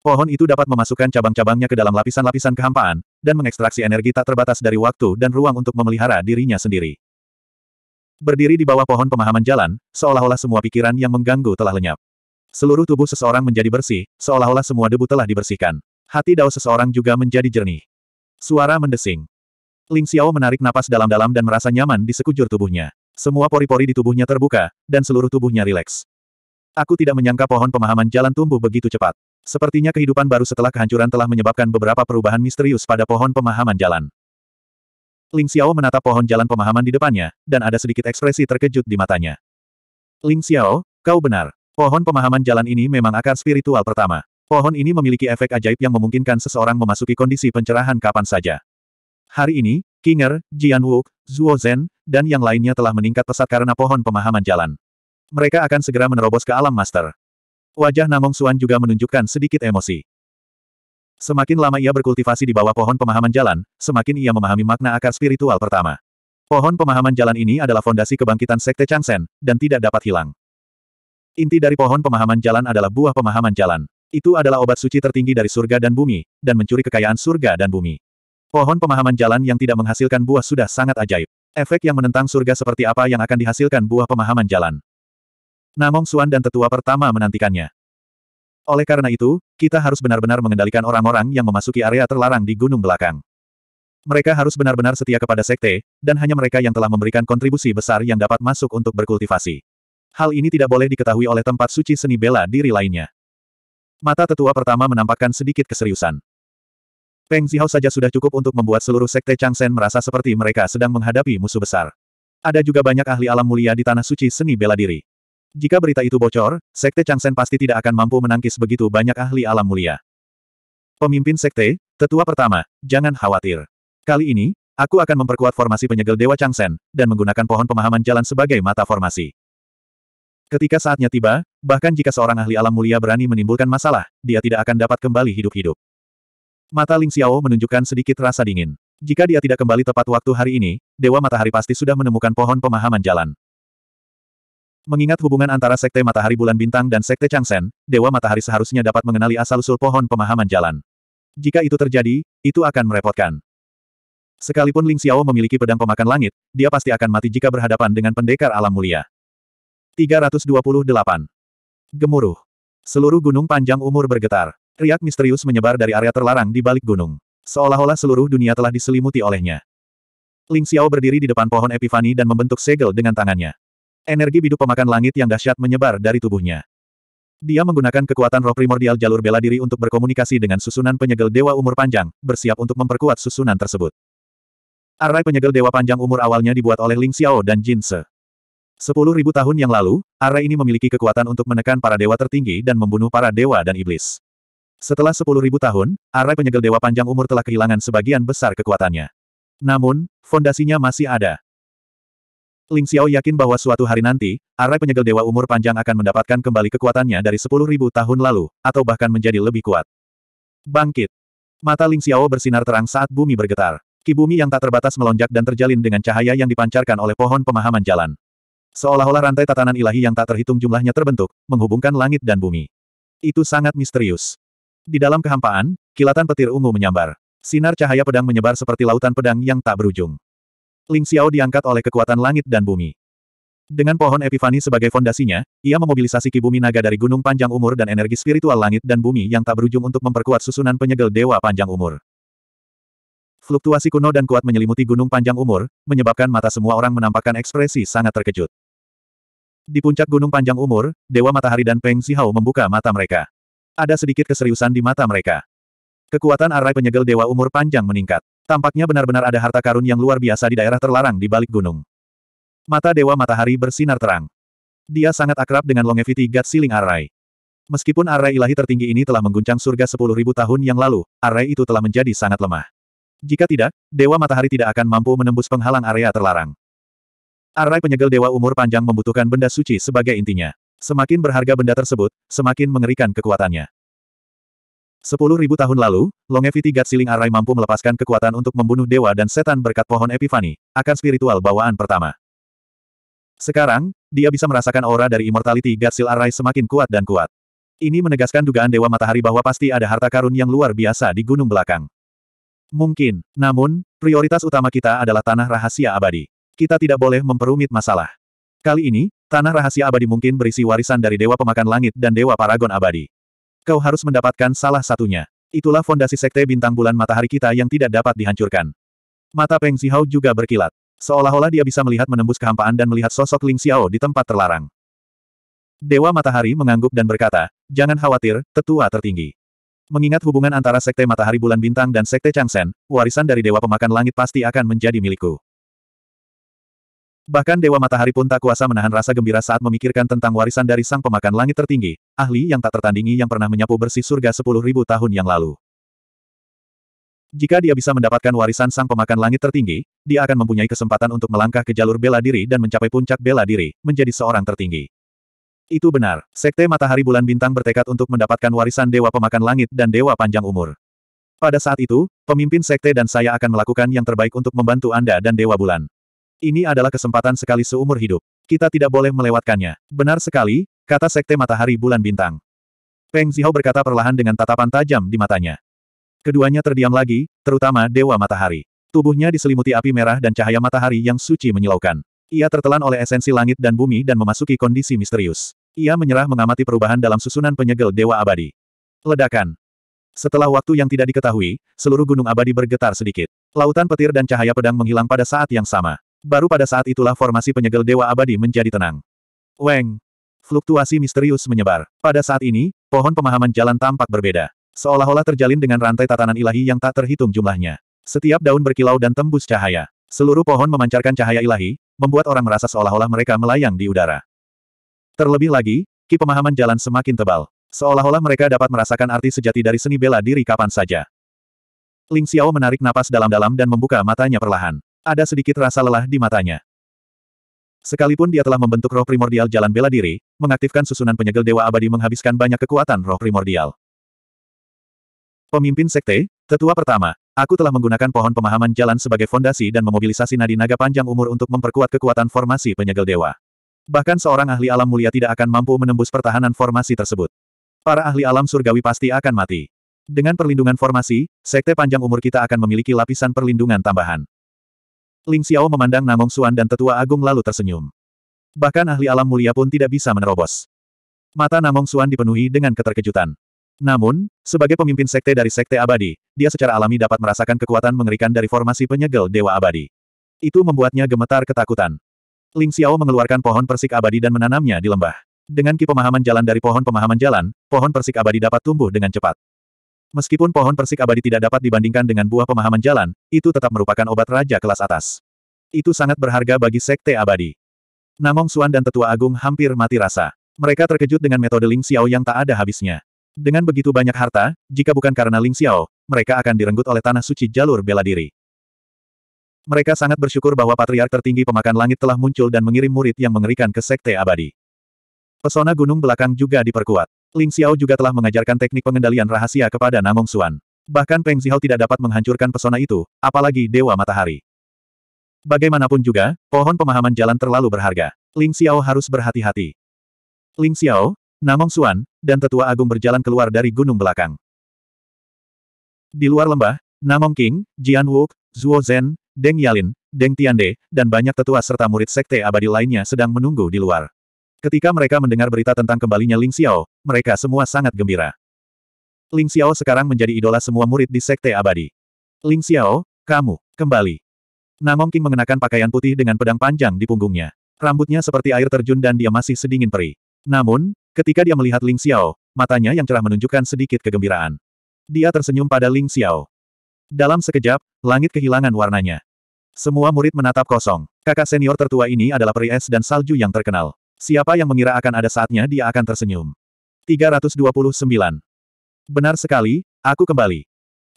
Pohon itu dapat memasukkan cabang-cabangnya ke dalam lapisan-lapisan kehampaan, dan mengekstraksi energi tak terbatas dari waktu dan ruang untuk memelihara dirinya sendiri. Berdiri di bawah pohon pemahaman jalan, seolah-olah semua pikiran yang mengganggu telah lenyap. Seluruh tubuh seseorang menjadi bersih, seolah-olah semua debu telah dibersihkan. Hati Dao seseorang juga menjadi jernih. Suara mendesing. Ling Xiao menarik napas dalam-dalam dan merasa nyaman di sekujur tubuhnya. Semua pori-pori di tubuhnya terbuka, dan seluruh tubuhnya rileks. Aku tidak menyangka pohon pemahaman jalan tumbuh begitu cepat. Sepertinya kehidupan baru setelah kehancuran telah menyebabkan beberapa perubahan misterius pada pohon pemahaman jalan. Ling Xiao menatap pohon jalan pemahaman di depannya, dan ada sedikit ekspresi terkejut di matanya. Ling Xiao, kau benar. Pohon pemahaman jalan ini memang akar spiritual pertama. Pohon ini memiliki efek ajaib yang memungkinkan seseorang memasuki kondisi pencerahan kapan saja. Hari ini, Kinger, Jian Wu, Zhuo Zhen, dan yang lainnya telah meningkat pesat karena pohon pemahaman jalan. Mereka akan segera menerobos ke alam master. Wajah Namong Suan juga menunjukkan sedikit emosi. Semakin lama ia berkultivasi di bawah pohon pemahaman jalan, semakin ia memahami makna akar spiritual pertama. Pohon pemahaman jalan ini adalah fondasi kebangkitan Sekte Changsen, dan tidak dapat hilang. Inti dari pohon pemahaman jalan adalah buah pemahaman jalan. Itu adalah obat suci tertinggi dari surga dan bumi, dan mencuri kekayaan surga dan bumi. Pohon pemahaman jalan yang tidak menghasilkan buah sudah sangat ajaib. Efek yang menentang surga seperti apa yang akan dihasilkan buah pemahaman jalan. Namong Suan dan tetua pertama menantikannya. Oleh karena itu, kita harus benar-benar mengendalikan orang-orang yang memasuki area terlarang di gunung belakang. Mereka harus benar-benar setia kepada sekte, dan hanya mereka yang telah memberikan kontribusi besar yang dapat masuk untuk berkultivasi. Hal ini tidak boleh diketahui oleh tempat suci seni bela diri lainnya. Mata tetua pertama menampakkan sedikit keseriusan. Peng Zihao saja sudah cukup untuk membuat seluruh sekte Changsen merasa seperti mereka sedang menghadapi musuh besar. Ada juga banyak ahli alam mulia di tanah suci seni bela diri. Jika berita itu bocor, Sekte Changsen pasti tidak akan mampu menangkis begitu banyak ahli alam mulia. Pemimpin Sekte, Tetua pertama, jangan khawatir. Kali ini, aku akan memperkuat formasi penyegel Dewa Changsen, dan menggunakan pohon pemahaman jalan sebagai mata formasi. Ketika saatnya tiba, bahkan jika seorang ahli alam mulia berani menimbulkan masalah, dia tidak akan dapat kembali hidup-hidup. Mata Ling Xiao menunjukkan sedikit rasa dingin. Jika dia tidak kembali tepat waktu hari ini, Dewa Matahari pasti sudah menemukan pohon pemahaman jalan. Mengingat hubungan antara Sekte Matahari Bulan Bintang dan Sekte Changsen, Dewa Matahari seharusnya dapat mengenali asal-usul pohon pemahaman jalan. Jika itu terjadi, itu akan merepotkan. Sekalipun Ling Xiao memiliki pedang pemakan langit, dia pasti akan mati jika berhadapan dengan pendekar alam mulia. 328. Gemuruh. Seluruh gunung panjang umur bergetar. Riak misterius menyebar dari area terlarang di balik gunung. Seolah-olah seluruh dunia telah diselimuti olehnya. Ling Xiao berdiri di depan pohon Epifani dan membentuk segel dengan tangannya. Energi biduk pemakan langit yang dahsyat menyebar dari tubuhnya. Dia menggunakan kekuatan roh primordial jalur bela diri untuk berkomunikasi dengan susunan penyegel dewa umur panjang, bersiap untuk memperkuat susunan tersebut. Array penyegel dewa panjang umur awalnya dibuat oleh Ling Xiao dan Jin Se. Sepuluh ribu tahun yang lalu, array ini memiliki kekuatan untuk menekan para dewa tertinggi dan membunuh para dewa dan iblis. Setelah sepuluh ribu tahun, array penyegel dewa panjang umur telah kehilangan sebagian besar kekuatannya. Namun, fondasinya masih ada. Ling Xiao yakin bahwa suatu hari nanti, arai penyegel dewa umur panjang akan mendapatkan kembali kekuatannya dari 10.000 tahun lalu, atau bahkan menjadi lebih kuat. Bangkit. Mata Ling Xiao bersinar terang saat bumi bergetar. Ki bumi yang tak terbatas melonjak dan terjalin dengan cahaya yang dipancarkan oleh pohon pemahaman jalan. Seolah-olah rantai tatanan ilahi yang tak terhitung jumlahnya terbentuk, menghubungkan langit dan bumi. Itu sangat misterius. Di dalam kehampaan, kilatan petir ungu menyambar. Sinar cahaya pedang menyebar seperti lautan pedang yang tak berujung. Ling Xiao diangkat oleh kekuatan langit dan bumi. Dengan pohon Epifani sebagai fondasinya, ia memobilisasi kibumi naga dari gunung panjang umur dan energi spiritual langit dan bumi yang tak berujung untuk memperkuat susunan penyegel dewa panjang umur. Fluktuasi kuno dan kuat menyelimuti gunung panjang umur, menyebabkan mata semua orang menampakkan ekspresi sangat terkejut. Di puncak gunung panjang umur, Dewa Matahari dan Peng Zihao membuka mata mereka. Ada sedikit keseriusan di mata mereka. Kekuatan arai penyegel Dewa Umur Panjang meningkat. Tampaknya benar-benar ada harta karun yang luar biasa di daerah terlarang di balik gunung. Mata Dewa Matahari bersinar terang. Dia sangat akrab dengan longevity God Siling Array. Meskipun arai ilahi tertinggi ini telah mengguncang surga 10.000 tahun yang lalu, arai itu telah menjadi sangat lemah. Jika tidak, Dewa Matahari tidak akan mampu menembus penghalang area terlarang. Array penyegel Dewa Umur Panjang membutuhkan benda suci sebagai intinya. Semakin berharga benda tersebut, semakin mengerikan kekuatannya. Sepuluh ribu tahun lalu, Longevity God Siling Arai mampu melepaskan kekuatan untuk membunuh dewa dan setan berkat pohon Epifani, akan spiritual bawaan pertama. Sekarang, dia bisa merasakan aura dari Immortality God Arai semakin kuat dan kuat. Ini menegaskan dugaan Dewa Matahari bahwa pasti ada harta karun yang luar biasa di gunung belakang. Mungkin, namun, prioritas utama kita adalah tanah rahasia abadi. Kita tidak boleh memperumit masalah. Kali ini, tanah rahasia abadi mungkin berisi warisan dari Dewa Pemakan Langit dan Dewa Paragon Abadi. Kau harus mendapatkan salah satunya. Itulah fondasi sekte bintang bulan matahari kita yang tidak dapat dihancurkan. Mata Peng Zihao juga berkilat. Seolah-olah dia bisa melihat menembus kehampaan dan melihat sosok Ling Xiao di tempat terlarang. Dewa Matahari mengangguk dan berkata, Jangan khawatir, tetua tertinggi. Mengingat hubungan antara Sekte Matahari Bulan Bintang dan Sekte Changsen, warisan dari Dewa Pemakan Langit pasti akan menjadi milikku. Bahkan Dewa Matahari pun tak kuasa menahan rasa gembira saat memikirkan tentang warisan dari sang pemakan langit tertinggi, ahli yang tak tertandingi yang pernah menyapu bersih surga 10.000 tahun yang lalu. Jika dia bisa mendapatkan warisan sang pemakan langit tertinggi, dia akan mempunyai kesempatan untuk melangkah ke jalur bela diri dan mencapai puncak bela diri, menjadi seorang tertinggi. Itu benar, Sekte Matahari Bulan Bintang bertekad untuk mendapatkan warisan Dewa Pemakan Langit dan Dewa Panjang Umur. Pada saat itu, pemimpin Sekte dan saya akan melakukan yang terbaik untuk membantu Anda dan Dewa Bulan. Ini adalah kesempatan sekali seumur hidup. Kita tidak boleh melewatkannya. Benar sekali, kata Sekte Matahari Bulan Bintang. Peng Zihao berkata perlahan dengan tatapan tajam di matanya. Keduanya terdiam lagi, terutama Dewa Matahari. Tubuhnya diselimuti api merah dan cahaya matahari yang suci menyilaukan. Ia tertelan oleh esensi langit dan bumi dan memasuki kondisi misterius. Ia menyerah mengamati perubahan dalam susunan penyegel Dewa Abadi. Ledakan. Setelah waktu yang tidak diketahui, seluruh gunung abadi bergetar sedikit. Lautan petir dan cahaya pedang menghilang pada saat yang sama. Baru pada saat itulah formasi penyegel Dewa Abadi menjadi tenang. Weng! Fluktuasi misterius menyebar. Pada saat ini, pohon pemahaman jalan tampak berbeda. Seolah-olah terjalin dengan rantai tatanan ilahi yang tak terhitung jumlahnya. Setiap daun berkilau dan tembus cahaya. Seluruh pohon memancarkan cahaya ilahi, membuat orang merasa seolah-olah mereka melayang di udara. Terlebih lagi, ki pemahaman jalan semakin tebal. Seolah-olah mereka dapat merasakan arti sejati dari seni bela diri kapan saja. Ling Xiao menarik napas dalam-dalam dan membuka matanya perlahan. Ada sedikit rasa lelah di matanya. Sekalipun dia telah membentuk roh primordial jalan bela diri, mengaktifkan susunan penyegel Dewa Abadi menghabiskan banyak kekuatan roh primordial. Pemimpin Sekte, Tetua pertama, aku telah menggunakan pohon pemahaman jalan sebagai fondasi dan memobilisasi nadi naga panjang umur untuk memperkuat kekuatan formasi penyegel Dewa. Bahkan seorang ahli alam mulia tidak akan mampu menembus pertahanan formasi tersebut. Para ahli alam surgawi pasti akan mati. Dengan perlindungan formasi, Sekte panjang umur kita akan memiliki lapisan perlindungan tambahan. Ling Xiao memandang Namong Xuan dan tetua agung lalu tersenyum. Bahkan ahli alam mulia pun tidak bisa menerobos. Mata Namong Xuan dipenuhi dengan keterkejutan. Namun, sebagai pemimpin sekte dari sekte abadi, dia secara alami dapat merasakan kekuatan mengerikan dari formasi penyegel dewa abadi. Itu membuatnya gemetar ketakutan. Ling Xiao mengeluarkan pohon persik abadi dan menanamnya di lembah. Dengan ki pemahaman jalan dari pohon pemahaman jalan, pohon persik abadi dapat tumbuh dengan cepat. Meskipun pohon persik abadi tidak dapat dibandingkan dengan buah pemahaman jalan, itu tetap merupakan obat raja kelas atas. Itu sangat berharga bagi sekte abadi. Namong Suan dan Tetua Agung hampir mati rasa. Mereka terkejut dengan metode Ling Xiao yang tak ada habisnya. Dengan begitu banyak harta, jika bukan karena Ling Xiao, mereka akan direnggut oleh tanah suci jalur bela diri. Mereka sangat bersyukur bahwa patriark tertinggi pemakan langit telah muncul dan mengirim murid yang mengerikan ke sekte abadi. Pesona gunung belakang juga diperkuat. Ling Xiao juga telah mengajarkan teknik pengendalian rahasia kepada Namong Xuan. Bahkan Peng Zihao tidak dapat menghancurkan pesona itu, apalagi Dewa Matahari. Bagaimanapun juga, pohon pemahaman jalan terlalu berharga. Ling Xiao harus berhati-hati. Ling Xiao, Namong Xuan, dan Tetua Agung berjalan keluar dari gunung belakang. Di luar lembah, Namong King, Jian Wuk, Zhuo Zhen, Deng Yalin, Deng Tiande, dan banyak tetua serta murid sekte abadi lainnya sedang menunggu di luar. Ketika mereka mendengar berita tentang kembalinya Ling Xiao, mereka semua sangat gembira. Ling Xiao sekarang menjadi idola semua murid di Sekte Abadi. Ling Xiao, kamu, kembali. Namong King mengenakan pakaian putih dengan pedang panjang di punggungnya. Rambutnya seperti air terjun dan dia masih sedingin peri. Namun, ketika dia melihat Ling Xiao, matanya yang cerah menunjukkan sedikit kegembiraan. Dia tersenyum pada Ling Xiao. Dalam sekejap, langit kehilangan warnanya. Semua murid menatap kosong. Kakak senior tertua ini adalah peri es dan salju yang terkenal. Siapa yang mengira akan ada saatnya dia akan tersenyum. 329. Benar sekali, aku kembali.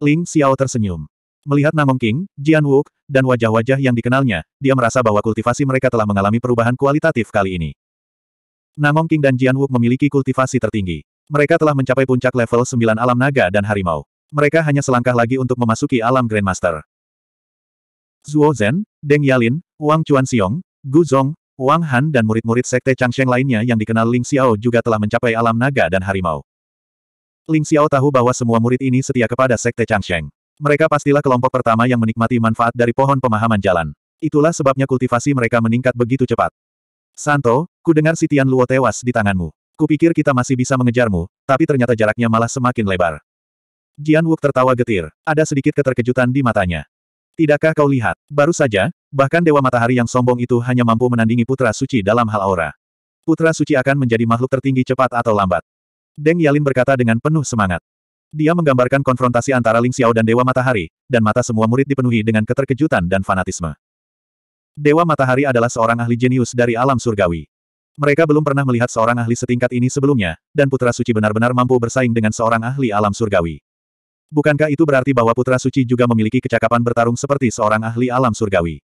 Ling Xiao tersenyum. Melihat Namong King, Jian Wook, dan wajah-wajah yang dikenalnya, dia merasa bahwa kultivasi mereka telah mengalami perubahan kualitatif kali ini. Namong King dan Jian Wook memiliki kultivasi tertinggi. Mereka telah mencapai puncak level 9 alam naga dan harimau. Mereka hanya selangkah lagi untuk memasuki alam Grandmaster. Zhuo Zhen, Deng Yalin, Wang Xiong, Gu Zong, Wang Han dan murid-murid sekte Changsheng lainnya yang dikenal Ling Xiao juga telah mencapai alam naga dan harimau. Ling Xiao tahu bahwa semua murid ini setia kepada sekte Changsheng. Mereka pastilah kelompok pertama yang menikmati manfaat dari pohon pemahaman jalan. Itulah sebabnya kultivasi mereka meningkat begitu cepat. Santo, ku dengar si Tian Luo tewas di tanganmu. Kupikir kita masih bisa mengejarmu, tapi ternyata jaraknya malah semakin lebar. Jian Wuk tertawa getir. Ada sedikit keterkejutan di matanya. Tidakkah kau lihat? Baru saja, bahkan Dewa Matahari yang sombong itu hanya mampu menandingi Putra Suci dalam hal aura. Putra Suci akan menjadi makhluk tertinggi cepat atau lambat. Deng Yalin berkata dengan penuh semangat. Dia menggambarkan konfrontasi antara Ling Xiao dan Dewa Matahari, dan mata semua murid dipenuhi dengan keterkejutan dan fanatisme. Dewa Matahari adalah seorang ahli jenius dari alam surgawi. Mereka belum pernah melihat seorang ahli setingkat ini sebelumnya, dan Putra Suci benar-benar mampu bersaing dengan seorang ahli alam surgawi. Bukankah itu berarti bahwa Putra Suci juga memiliki kecakapan bertarung seperti seorang ahli alam surgawi?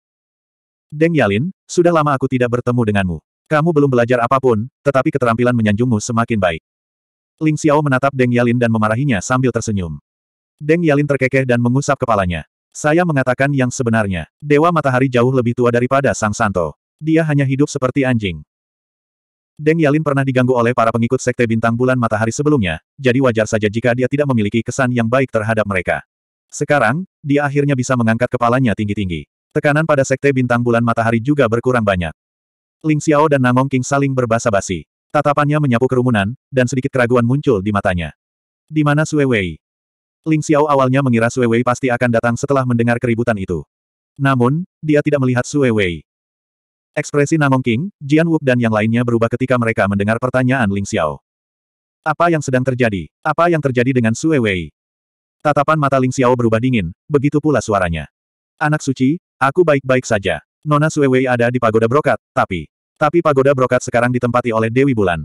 Deng Yalin, sudah lama aku tidak bertemu denganmu. Kamu belum belajar apapun, tetapi keterampilan menyanjungmu semakin baik. Ling Xiao menatap Deng Yalin dan memarahinya sambil tersenyum. Deng Yalin terkekeh dan mengusap kepalanya. Saya mengatakan yang sebenarnya. Dewa Matahari jauh lebih tua daripada Sang Santo. Dia hanya hidup seperti anjing. Deng Yalin pernah diganggu oleh para pengikut sekte bintang bulan matahari sebelumnya, jadi wajar saja jika dia tidak memiliki kesan yang baik terhadap mereka. Sekarang, dia akhirnya bisa mengangkat kepalanya tinggi-tinggi. Tekanan pada sekte bintang bulan matahari juga berkurang banyak. Ling Xiao dan Nangong King saling berbahasa basi Tatapannya menyapu kerumunan, dan sedikit keraguan muncul di matanya. Di mana Sue Wei? Ling Xiao awalnya mengira Sue Wei pasti akan datang setelah mendengar keributan itu. Namun, dia tidak melihat Sue Wei. Ekspresi Namong King, Jian Wuk dan yang lainnya berubah ketika mereka mendengar pertanyaan Ling Xiao. Apa yang sedang terjadi? Apa yang terjadi dengan Sue Wei? Tatapan mata Ling Xiao berubah dingin, begitu pula suaranya. Anak suci, aku baik-baik saja. Nona Sue Wei ada di pagoda brokat, tapi... Tapi pagoda brokat sekarang ditempati oleh Dewi Bulan.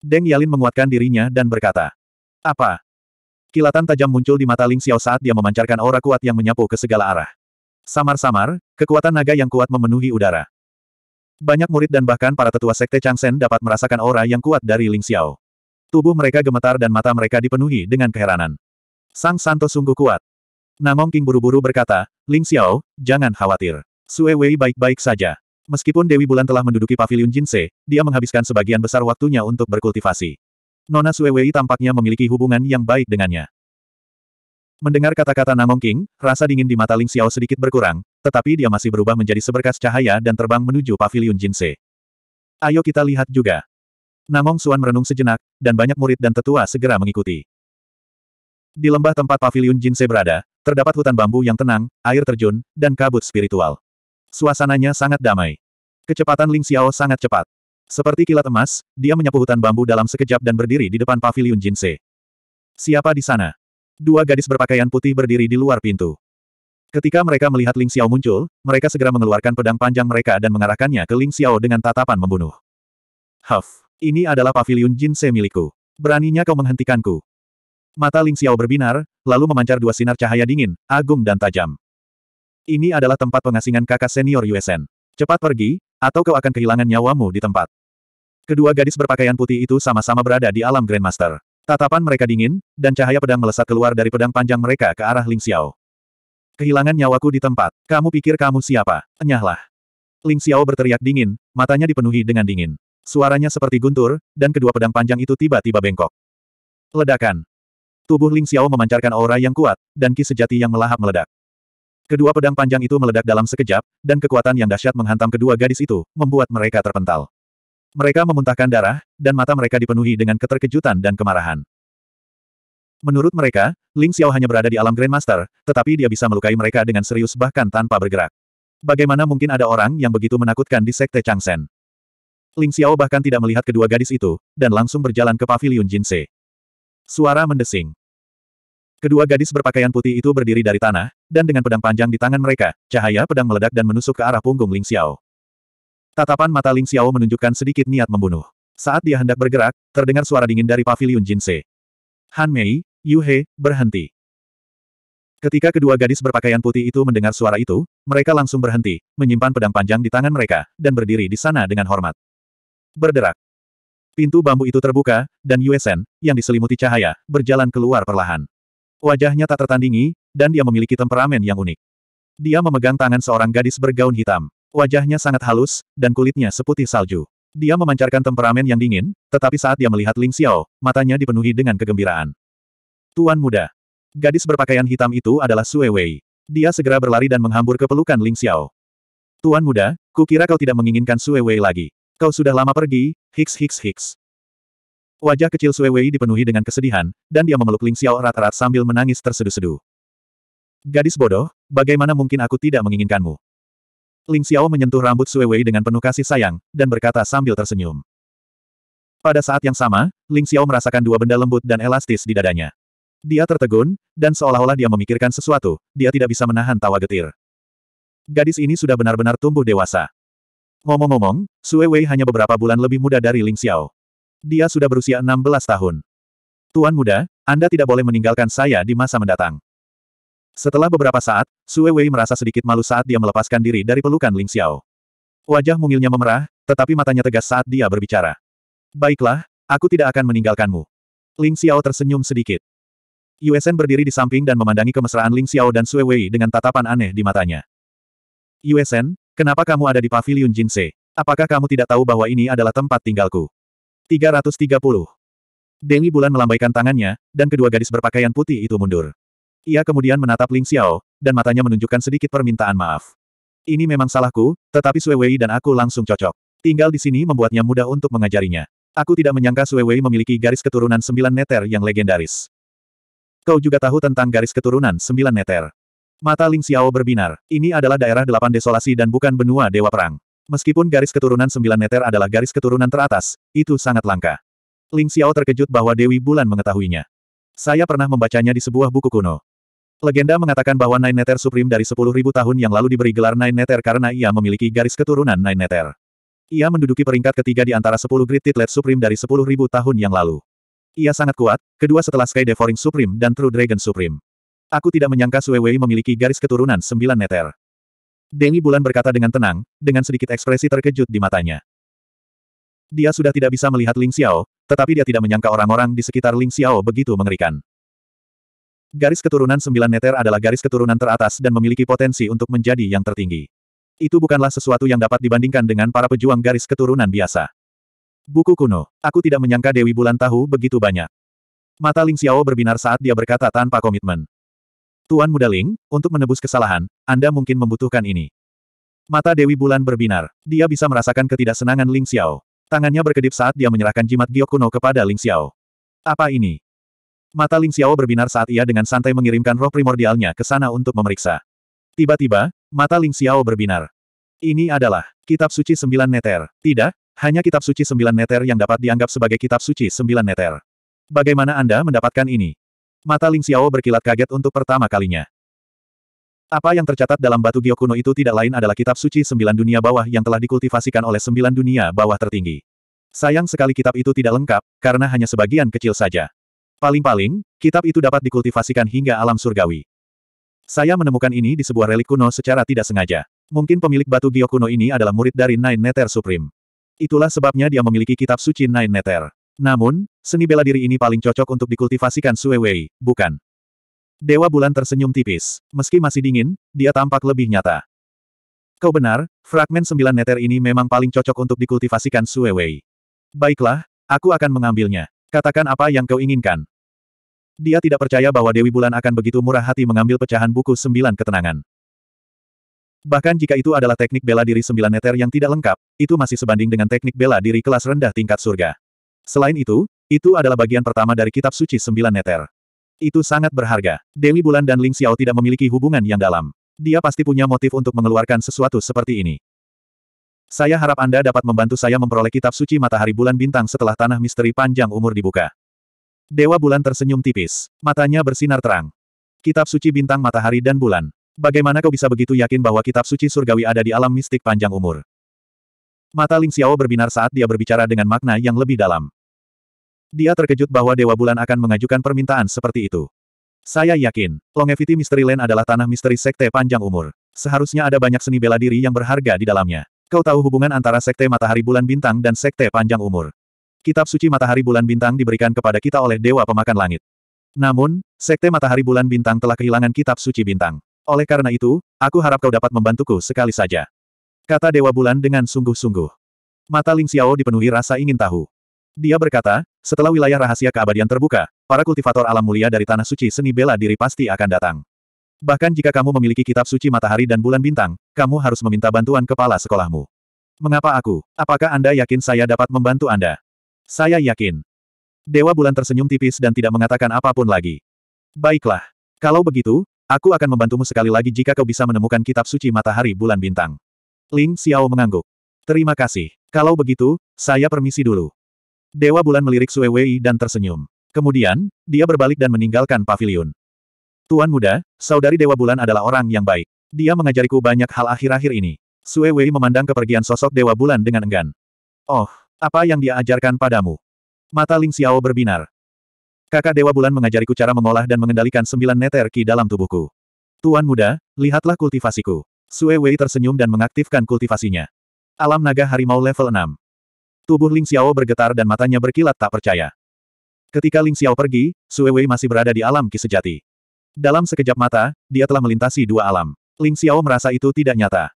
Deng Yalin menguatkan dirinya dan berkata. Apa? Kilatan tajam muncul di mata Ling Xiao saat dia memancarkan aura kuat yang menyapu ke segala arah. Samar-samar, kekuatan naga yang kuat memenuhi udara. Banyak murid dan bahkan para tetua sekte Changsen dapat merasakan aura yang kuat dari Ling Xiao. Tubuh mereka gemetar dan mata mereka dipenuhi dengan keheranan. Sang Santo sungguh kuat. Namong King buru-buru berkata, Ling Xiao, jangan khawatir. Sue Wei baik-baik saja. Meskipun Dewi Bulan telah menduduki Paviliun Jinse, dia menghabiskan sebagian besar waktunya untuk berkultivasi. Nona Suewei tampaknya memiliki hubungan yang baik dengannya. Mendengar kata-kata Namong King, rasa dingin di mata Ling Xiao sedikit berkurang, tetapi dia masih berubah menjadi seberkas cahaya dan terbang menuju Paviliun Jinse. Ayo kita lihat juga. Namong Suan merenung sejenak, dan banyak murid dan tetua segera mengikuti. Di lembah tempat Paviliun Jinse berada, terdapat hutan bambu yang tenang, air terjun, dan kabut spiritual. Suasananya sangat damai. Kecepatan Ling Xiao sangat cepat. Seperti kilat emas, dia menyapu hutan bambu dalam sekejap dan berdiri di depan Paviliun Jinse. Siapa di sana? Dua gadis berpakaian putih berdiri di luar pintu. Ketika mereka melihat Ling Xiao muncul, mereka segera mengeluarkan pedang panjang mereka dan mengarahkannya ke Ling Xiao dengan tatapan membunuh. Huff, ini adalah pavilion Jin Se milikku. Beraninya kau menghentikanku. Mata Ling Xiao berbinar, lalu memancar dua sinar cahaya dingin, agung dan tajam. Ini adalah tempat pengasingan kakak senior USN. Cepat pergi, atau kau akan kehilangan nyawamu di tempat. Kedua gadis berpakaian putih itu sama-sama berada di alam Grandmaster. Tatapan mereka dingin, dan cahaya pedang melesat keluar dari pedang panjang mereka ke arah Ling Xiao. Kehilangan nyawaku di tempat. Kamu pikir kamu siapa? Enyahlah. Ling Xiao berteriak dingin, matanya dipenuhi dengan dingin. Suaranya seperti guntur, dan kedua pedang panjang itu tiba-tiba bengkok. Ledakan. Tubuh Ling Xiao memancarkan aura yang kuat, dan ki sejati yang melahap meledak. Kedua pedang panjang itu meledak dalam sekejap, dan kekuatan yang dahsyat menghantam kedua gadis itu, membuat mereka terpental. Mereka memuntahkan darah, dan mata mereka dipenuhi dengan keterkejutan dan kemarahan. Menurut mereka, Ling Xiao hanya berada di alam Grandmaster, tetapi dia bisa melukai mereka dengan serius bahkan tanpa bergerak. Bagaimana mungkin ada orang yang begitu menakutkan di Sekte Changsen? Ling Xiao bahkan tidak melihat kedua gadis itu, dan langsung berjalan ke paviliun Jinse. Suara mendesing. Kedua gadis berpakaian putih itu berdiri dari tanah, dan dengan pedang panjang di tangan mereka, cahaya pedang meledak dan menusuk ke arah punggung Ling Xiao. Tatapan mata Ling Xiao menunjukkan sedikit niat membunuh. Saat dia hendak bergerak, terdengar suara dingin dari pavilion Jinse. Han Mei, Yu He, berhenti. Ketika kedua gadis berpakaian putih itu mendengar suara itu, mereka langsung berhenti, menyimpan pedang panjang di tangan mereka, dan berdiri di sana dengan hormat. Berderak. Pintu bambu itu terbuka, dan Yue Sen, yang diselimuti cahaya, berjalan keluar perlahan. Wajahnya tak tertandingi, dan dia memiliki temperamen yang unik. Dia memegang tangan seorang gadis bergaun hitam. Wajahnya sangat halus, dan kulitnya seputih salju. Dia memancarkan temperamen yang dingin, tetapi saat dia melihat Ling Xiao, matanya dipenuhi dengan kegembiraan. Tuan muda. Gadis berpakaian hitam itu adalah Sue Wei. Dia segera berlari dan menghambur ke pelukan Ling Xiao. Tuan muda, kukira kau tidak menginginkan Sue Wei lagi. Kau sudah lama pergi, hiks hiks hiks. Wajah kecil Sue Wei dipenuhi dengan kesedihan, dan dia memeluk Ling Xiao erat-erat sambil menangis terseduh-seduh. Gadis bodoh, bagaimana mungkin aku tidak menginginkanmu? Ling Xiao menyentuh rambut Sui Wei dengan penuh kasih sayang, dan berkata sambil tersenyum. Pada saat yang sama, Ling Xiao merasakan dua benda lembut dan elastis di dadanya. Dia tertegun, dan seolah-olah dia memikirkan sesuatu, dia tidak bisa menahan tawa getir. Gadis ini sudah benar-benar tumbuh dewasa. Ngomong-ngomong, Sue Wei hanya beberapa bulan lebih muda dari Ling Xiao. Dia sudah berusia 16 tahun. Tuan muda, Anda tidak boleh meninggalkan saya di masa mendatang. Setelah beberapa saat, Sue Wei merasa sedikit malu saat dia melepaskan diri dari pelukan Ling Xiao. Wajah mungilnya memerah, tetapi matanya tegas saat dia berbicara. Baiklah, aku tidak akan meninggalkanmu. Ling Xiao tersenyum sedikit. Yuesen berdiri di samping dan memandangi kemesraan Ling Xiao dan Sue Wei dengan tatapan aneh di matanya. Yuesen, kenapa kamu ada di pavilion Jinsei? Apakah kamu tidak tahu bahwa ini adalah tempat tinggalku? 330. Demi Bulan melambaikan tangannya, dan kedua gadis berpakaian putih itu mundur. Ia kemudian menatap Ling Xiao, dan matanya menunjukkan sedikit permintaan maaf. Ini memang salahku, tetapi Sue Wei dan aku langsung cocok. Tinggal di sini membuatnya mudah untuk mengajarinya. Aku tidak menyangka Sue Wei memiliki garis keturunan sembilan neter yang legendaris. Kau juga tahu tentang garis keturunan sembilan neter. Mata Ling Xiao berbinar. Ini adalah daerah delapan desolasi dan bukan benua dewa perang. Meskipun garis keturunan sembilan neter adalah garis keturunan teratas, itu sangat langka. Ling Xiao terkejut bahwa Dewi Bulan mengetahuinya. Saya pernah membacanya di sebuah buku kuno. Legenda mengatakan bahwa Nine Nether Supreme dari 10.000 tahun yang lalu diberi gelar Nine Nether karena ia memiliki garis keturunan Nine Nether. Ia menduduki peringkat ketiga di antara 10 Great Titlet Supreme dari 10.000 tahun yang lalu. Ia sangat kuat, kedua setelah Sky Devouring Supreme dan True Dragon Supreme. Aku tidak menyangka Suewei memiliki garis keturunan 9 Nether. Dengi Bulan berkata dengan tenang, dengan sedikit ekspresi terkejut di matanya. Dia sudah tidak bisa melihat Ling Xiao, tetapi dia tidak menyangka orang-orang di sekitar Ling Xiao begitu mengerikan. Garis keturunan sembilan neter adalah garis keturunan teratas dan memiliki potensi untuk menjadi yang tertinggi. Itu bukanlah sesuatu yang dapat dibandingkan dengan para pejuang garis keturunan biasa. Buku kuno. Aku tidak menyangka Dewi Bulan tahu begitu banyak. Mata Ling Xiao berbinar saat dia berkata tanpa komitmen. Tuan Muda Ling, untuk menebus kesalahan, Anda mungkin membutuhkan ini. Mata Dewi Bulan berbinar. Dia bisa merasakan ketidaksenangan Ling Xiao. Tangannya berkedip saat dia menyerahkan jimat giok kuno kepada Ling Xiao. Apa ini? Mata Ling Xiao berbinar saat ia dengan santai mengirimkan roh primordialnya ke sana untuk memeriksa. Tiba-tiba, mata Ling Xiao berbinar. Ini adalah Kitab Suci Sembilan Neter. Tidak, hanya Kitab Suci Sembilan Neter yang dapat dianggap sebagai Kitab Suci Sembilan Neter. Bagaimana Anda mendapatkan ini? Mata Ling Xiao berkilat kaget untuk pertama kalinya. Apa yang tercatat dalam batu giok kuno itu tidak lain adalah kitab suci sembilan dunia bawah yang telah dikultivasikan oleh sembilan dunia bawah tertinggi. Sayang sekali kitab itu tidak lengkap, karena hanya sebagian kecil saja. Paling-paling, kitab itu dapat dikultivasikan hingga alam surgawi. Saya menemukan ini di sebuah relik kuno secara tidak sengaja. Mungkin pemilik batu giok kuno ini adalah murid dari Nine Nether Supreme. Itulah sebabnya dia memiliki kitab suci Nine Nether. Namun, seni bela diri ini paling cocok untuk dikultivasikan Suewei, bukan? Dewa Bulan tersenyum tipis. Meski masih dingin, dia tampak lebih nyata. Kau benar, fragmen sembilan Nether ini memang paling cocok untuk dikultivasikan Suewei. Baiklah, aku akan mengambilnya. Katakan apa yang kau inginkan. Dia tidak percaya bahwa Dewi Bulan akan begitu murah hati mengambil pecahan buku sembilan ketenangan. Bahkan jika itu adalah teknik bela diri sembilan neter yang tidak lengkap, itu masih sebanding dengan teknik bela diri kelas rendah tingkat surga. Selain itu, itu adalah bagian pertama dari kitab suci sembilan neter. Itu sangat berharga. Dewi Bulan dan Ling Xiao tidak memiliki hubungan yang dalam. Dia pasti punya motif untuk mengeluarkan sesuatu seperti ini. Saya harap Anda dapat membantu saya memperoleh kitab suci matahari bulan bintang setelah tanah misteri panjang umur dibuka. Dewa bulan tersenyum tipis. Matanya bersinar terang. Kitab suci bintang matahari dan bulan. Bagaimana kau bisa begitu yakin bahwa kitab suci surgawi ada di alam mistik panjang umur? Mata Ling Xiao berbinar saat dia berbicara dengan makna yang lebih dalam. Dia terkejut bahwa Dewa Bulan akan mengajukan permintaan seperti itu. Saya yakin, Longevity Mystery Land adalah tanah misteri sekte panjang umur. Seharusnya ada banyak seni bela diri yang berharga di dalamnya. Kau tahu hubungan antara Sekte Matahari Bulan Bintang dan Sekte Panjang Umur kitab suci matahari bulan bintang diberikan kepada kita oleh Dewa Pemakan Langit. Namun, Sekte Matahari Bulan Bintang telah kehilangan kitab suci bintang. Oleh karena itu, aku harap kau dapat membantuku sekali saja. Kata Dewa Bulan dengan sungguh-sungguh. Mata Ling Xiao dipenuhi rasa ingin tahu. Dia berkata, setelah wilayah rahasia keabadian terbuka, para kultivator alam mulia dari Tanah Suci seni bela diri pasti akan datang. Bahkan jika kamu memiliki kitab suci matahari dan bulan bintang, kamu harus meminta bantuan kepala sekolahmu. Mengapa aku? Apakah Anda yakin saya dapat membantu Anda? Saya yakin. Dewa bulan tersenyum tipis dan tidak mengatakan apapun lagi. Baiklah. Kalau begitu, aku akan membantumu sekali lagi jika kau bisa menemukan kitab suci matahari bulan bintang. Ling Xiao mengangguk. Terima kasih. Kalau begitu, saya permisi dulu. Dewa bulan melirik Sue Wei dan tersenyum. Kemudian, dia berbalik dan meninggalkan pavilion. Tuan muda, saudari Dewa Bulan adalah orang yang baik. Dia mengajariku banyak hal akhir-akhir ini. Sue Wei memandang kepergian sosok Dewa Bulan dengan enggan. Oh, apa yang dia ajarkan padamu? Mata Ling Xiao berbinar. Kakak Dewa Bulan mengajariku cara mengolah dan mengendalikan sembilan neter ki dalam tubuhku. Tuan muda, lihatlah kultivasiku. Sue Wei tersenyum dan mengaktifkan kultivasinya. Alam naga harimau level 6. Tubuh Ling Xiao bergetar dan matanya berkilat tak percaya. Ketika Ling Xiao pergi, Sue Wei masih berada di alam ki sejati. Dalam sekejap mata, dia telah melintasi dua alam. Ling Xiao merasa itu tidak nyata.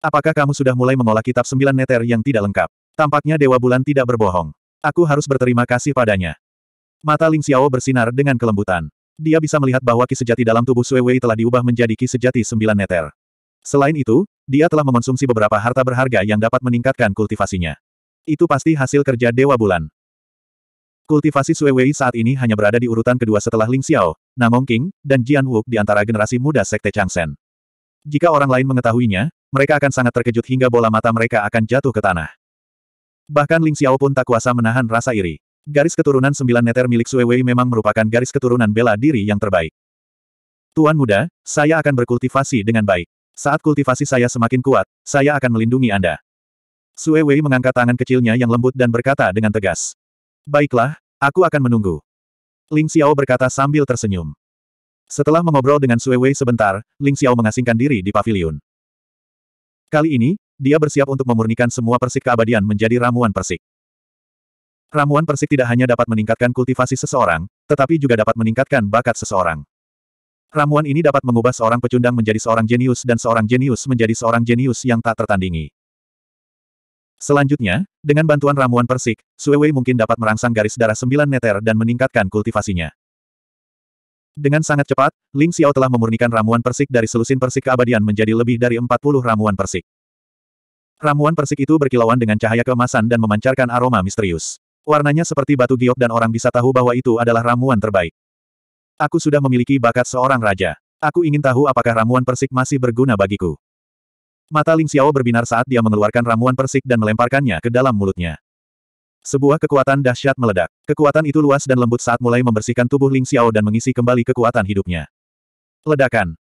Apakah kamu sudah mulai mengolah kitab sembilan neter yang tidak lengkap? Tampaknya Dewa Bulan tidak berbohong. Aku harus berterima kasih padanya. Mata Ling Xiao bersinar dengan kelembutan. Dia bisa melihat bahwa ki sejati dalam tubuh Sui Wei telah diubah menjadi ki sejati sembilan neter. Selain itu, dia telah mengonsumsi beberapa harta berharga yang dapat meningkatkan kultivasinya. Itu pasti hasil kerja Dewa Bulan. Kultivasi Sui Wei saat ini hanya berada di urutan kedua setelah Ling Xiao, Namong King, dan Jian Wu di antara generasi muda Sekte Changsen. Jika orang lain mengetahuinya, mereka akan sangat terkejut hingga bola mata mereka akan jatuh ke tanah. Bahkan Ling Xiao pun tak kuasa menahan rasa iri. Garis keturunan sembilan neter milik Sue Wei memang merupakan garis keturunan bela diri yang terbaik. Tuan muda, saya akan berkultivasi dengan baik. Saat kultivasi saya semakin kuat, saya akan melindungi Anda. Sue Wei mengangkat tangan kecilnya yang lembut dan berkata dengan tegas. Baiklah, aku akan menunggu. Ling Xiao berkata sambil tersenyum. Setelah mengobrol dengan Sue Wei sebentar, Ling Xiao mengasingkan diri di pavilion. Kali ini, dia bersiap untuk memurnikan semua persik keabadian menjadi ramuan persik. Ramuan persik tidak hanya dapat meningkatkan kultivasi seseorang, tetapi juga dapat meningkatkan bakat seseorang. Ramuan ini dapat mengubah seorang pecundang menjadi seorang jenius dan seorang jenius menjadi seorang jenius yang tak tertandingi. Selanjutnya, dengan bantuan ramuan persik, Suewei mungkin dapat merangsang garis darah sembilan meter dan meningkatkan kultivasinya. Dengan sangat cepat, Ling Xiao telah memurnikan ramuan persik dari selusin persik keabadian menjadi lebih dari 40 ramuan persik. Ramuan persik itu berkilauan dengan cahaya keemasan dan memancarkan aroma misterius. Warnanya seperti batu giok dan orang bisa tahu bahwa itu adalah ramuan terbaik. Aku sudah memiliki bakat seorang raja. Aku ingin tahu apakah ramuan persik masih berguna bagiku. Mata Ling Xiao berbinar saat dia mengeluarkan ramuan persik dan melemparkannya ke dalam mulutnya. Sebuah kekuatan dahsyat meledak. Kekuatan itu luas dan lembut saat mulai membersihkan tubuh Ling Xiao dan mengisi kembali kekuatan hidupnya. Ledakan.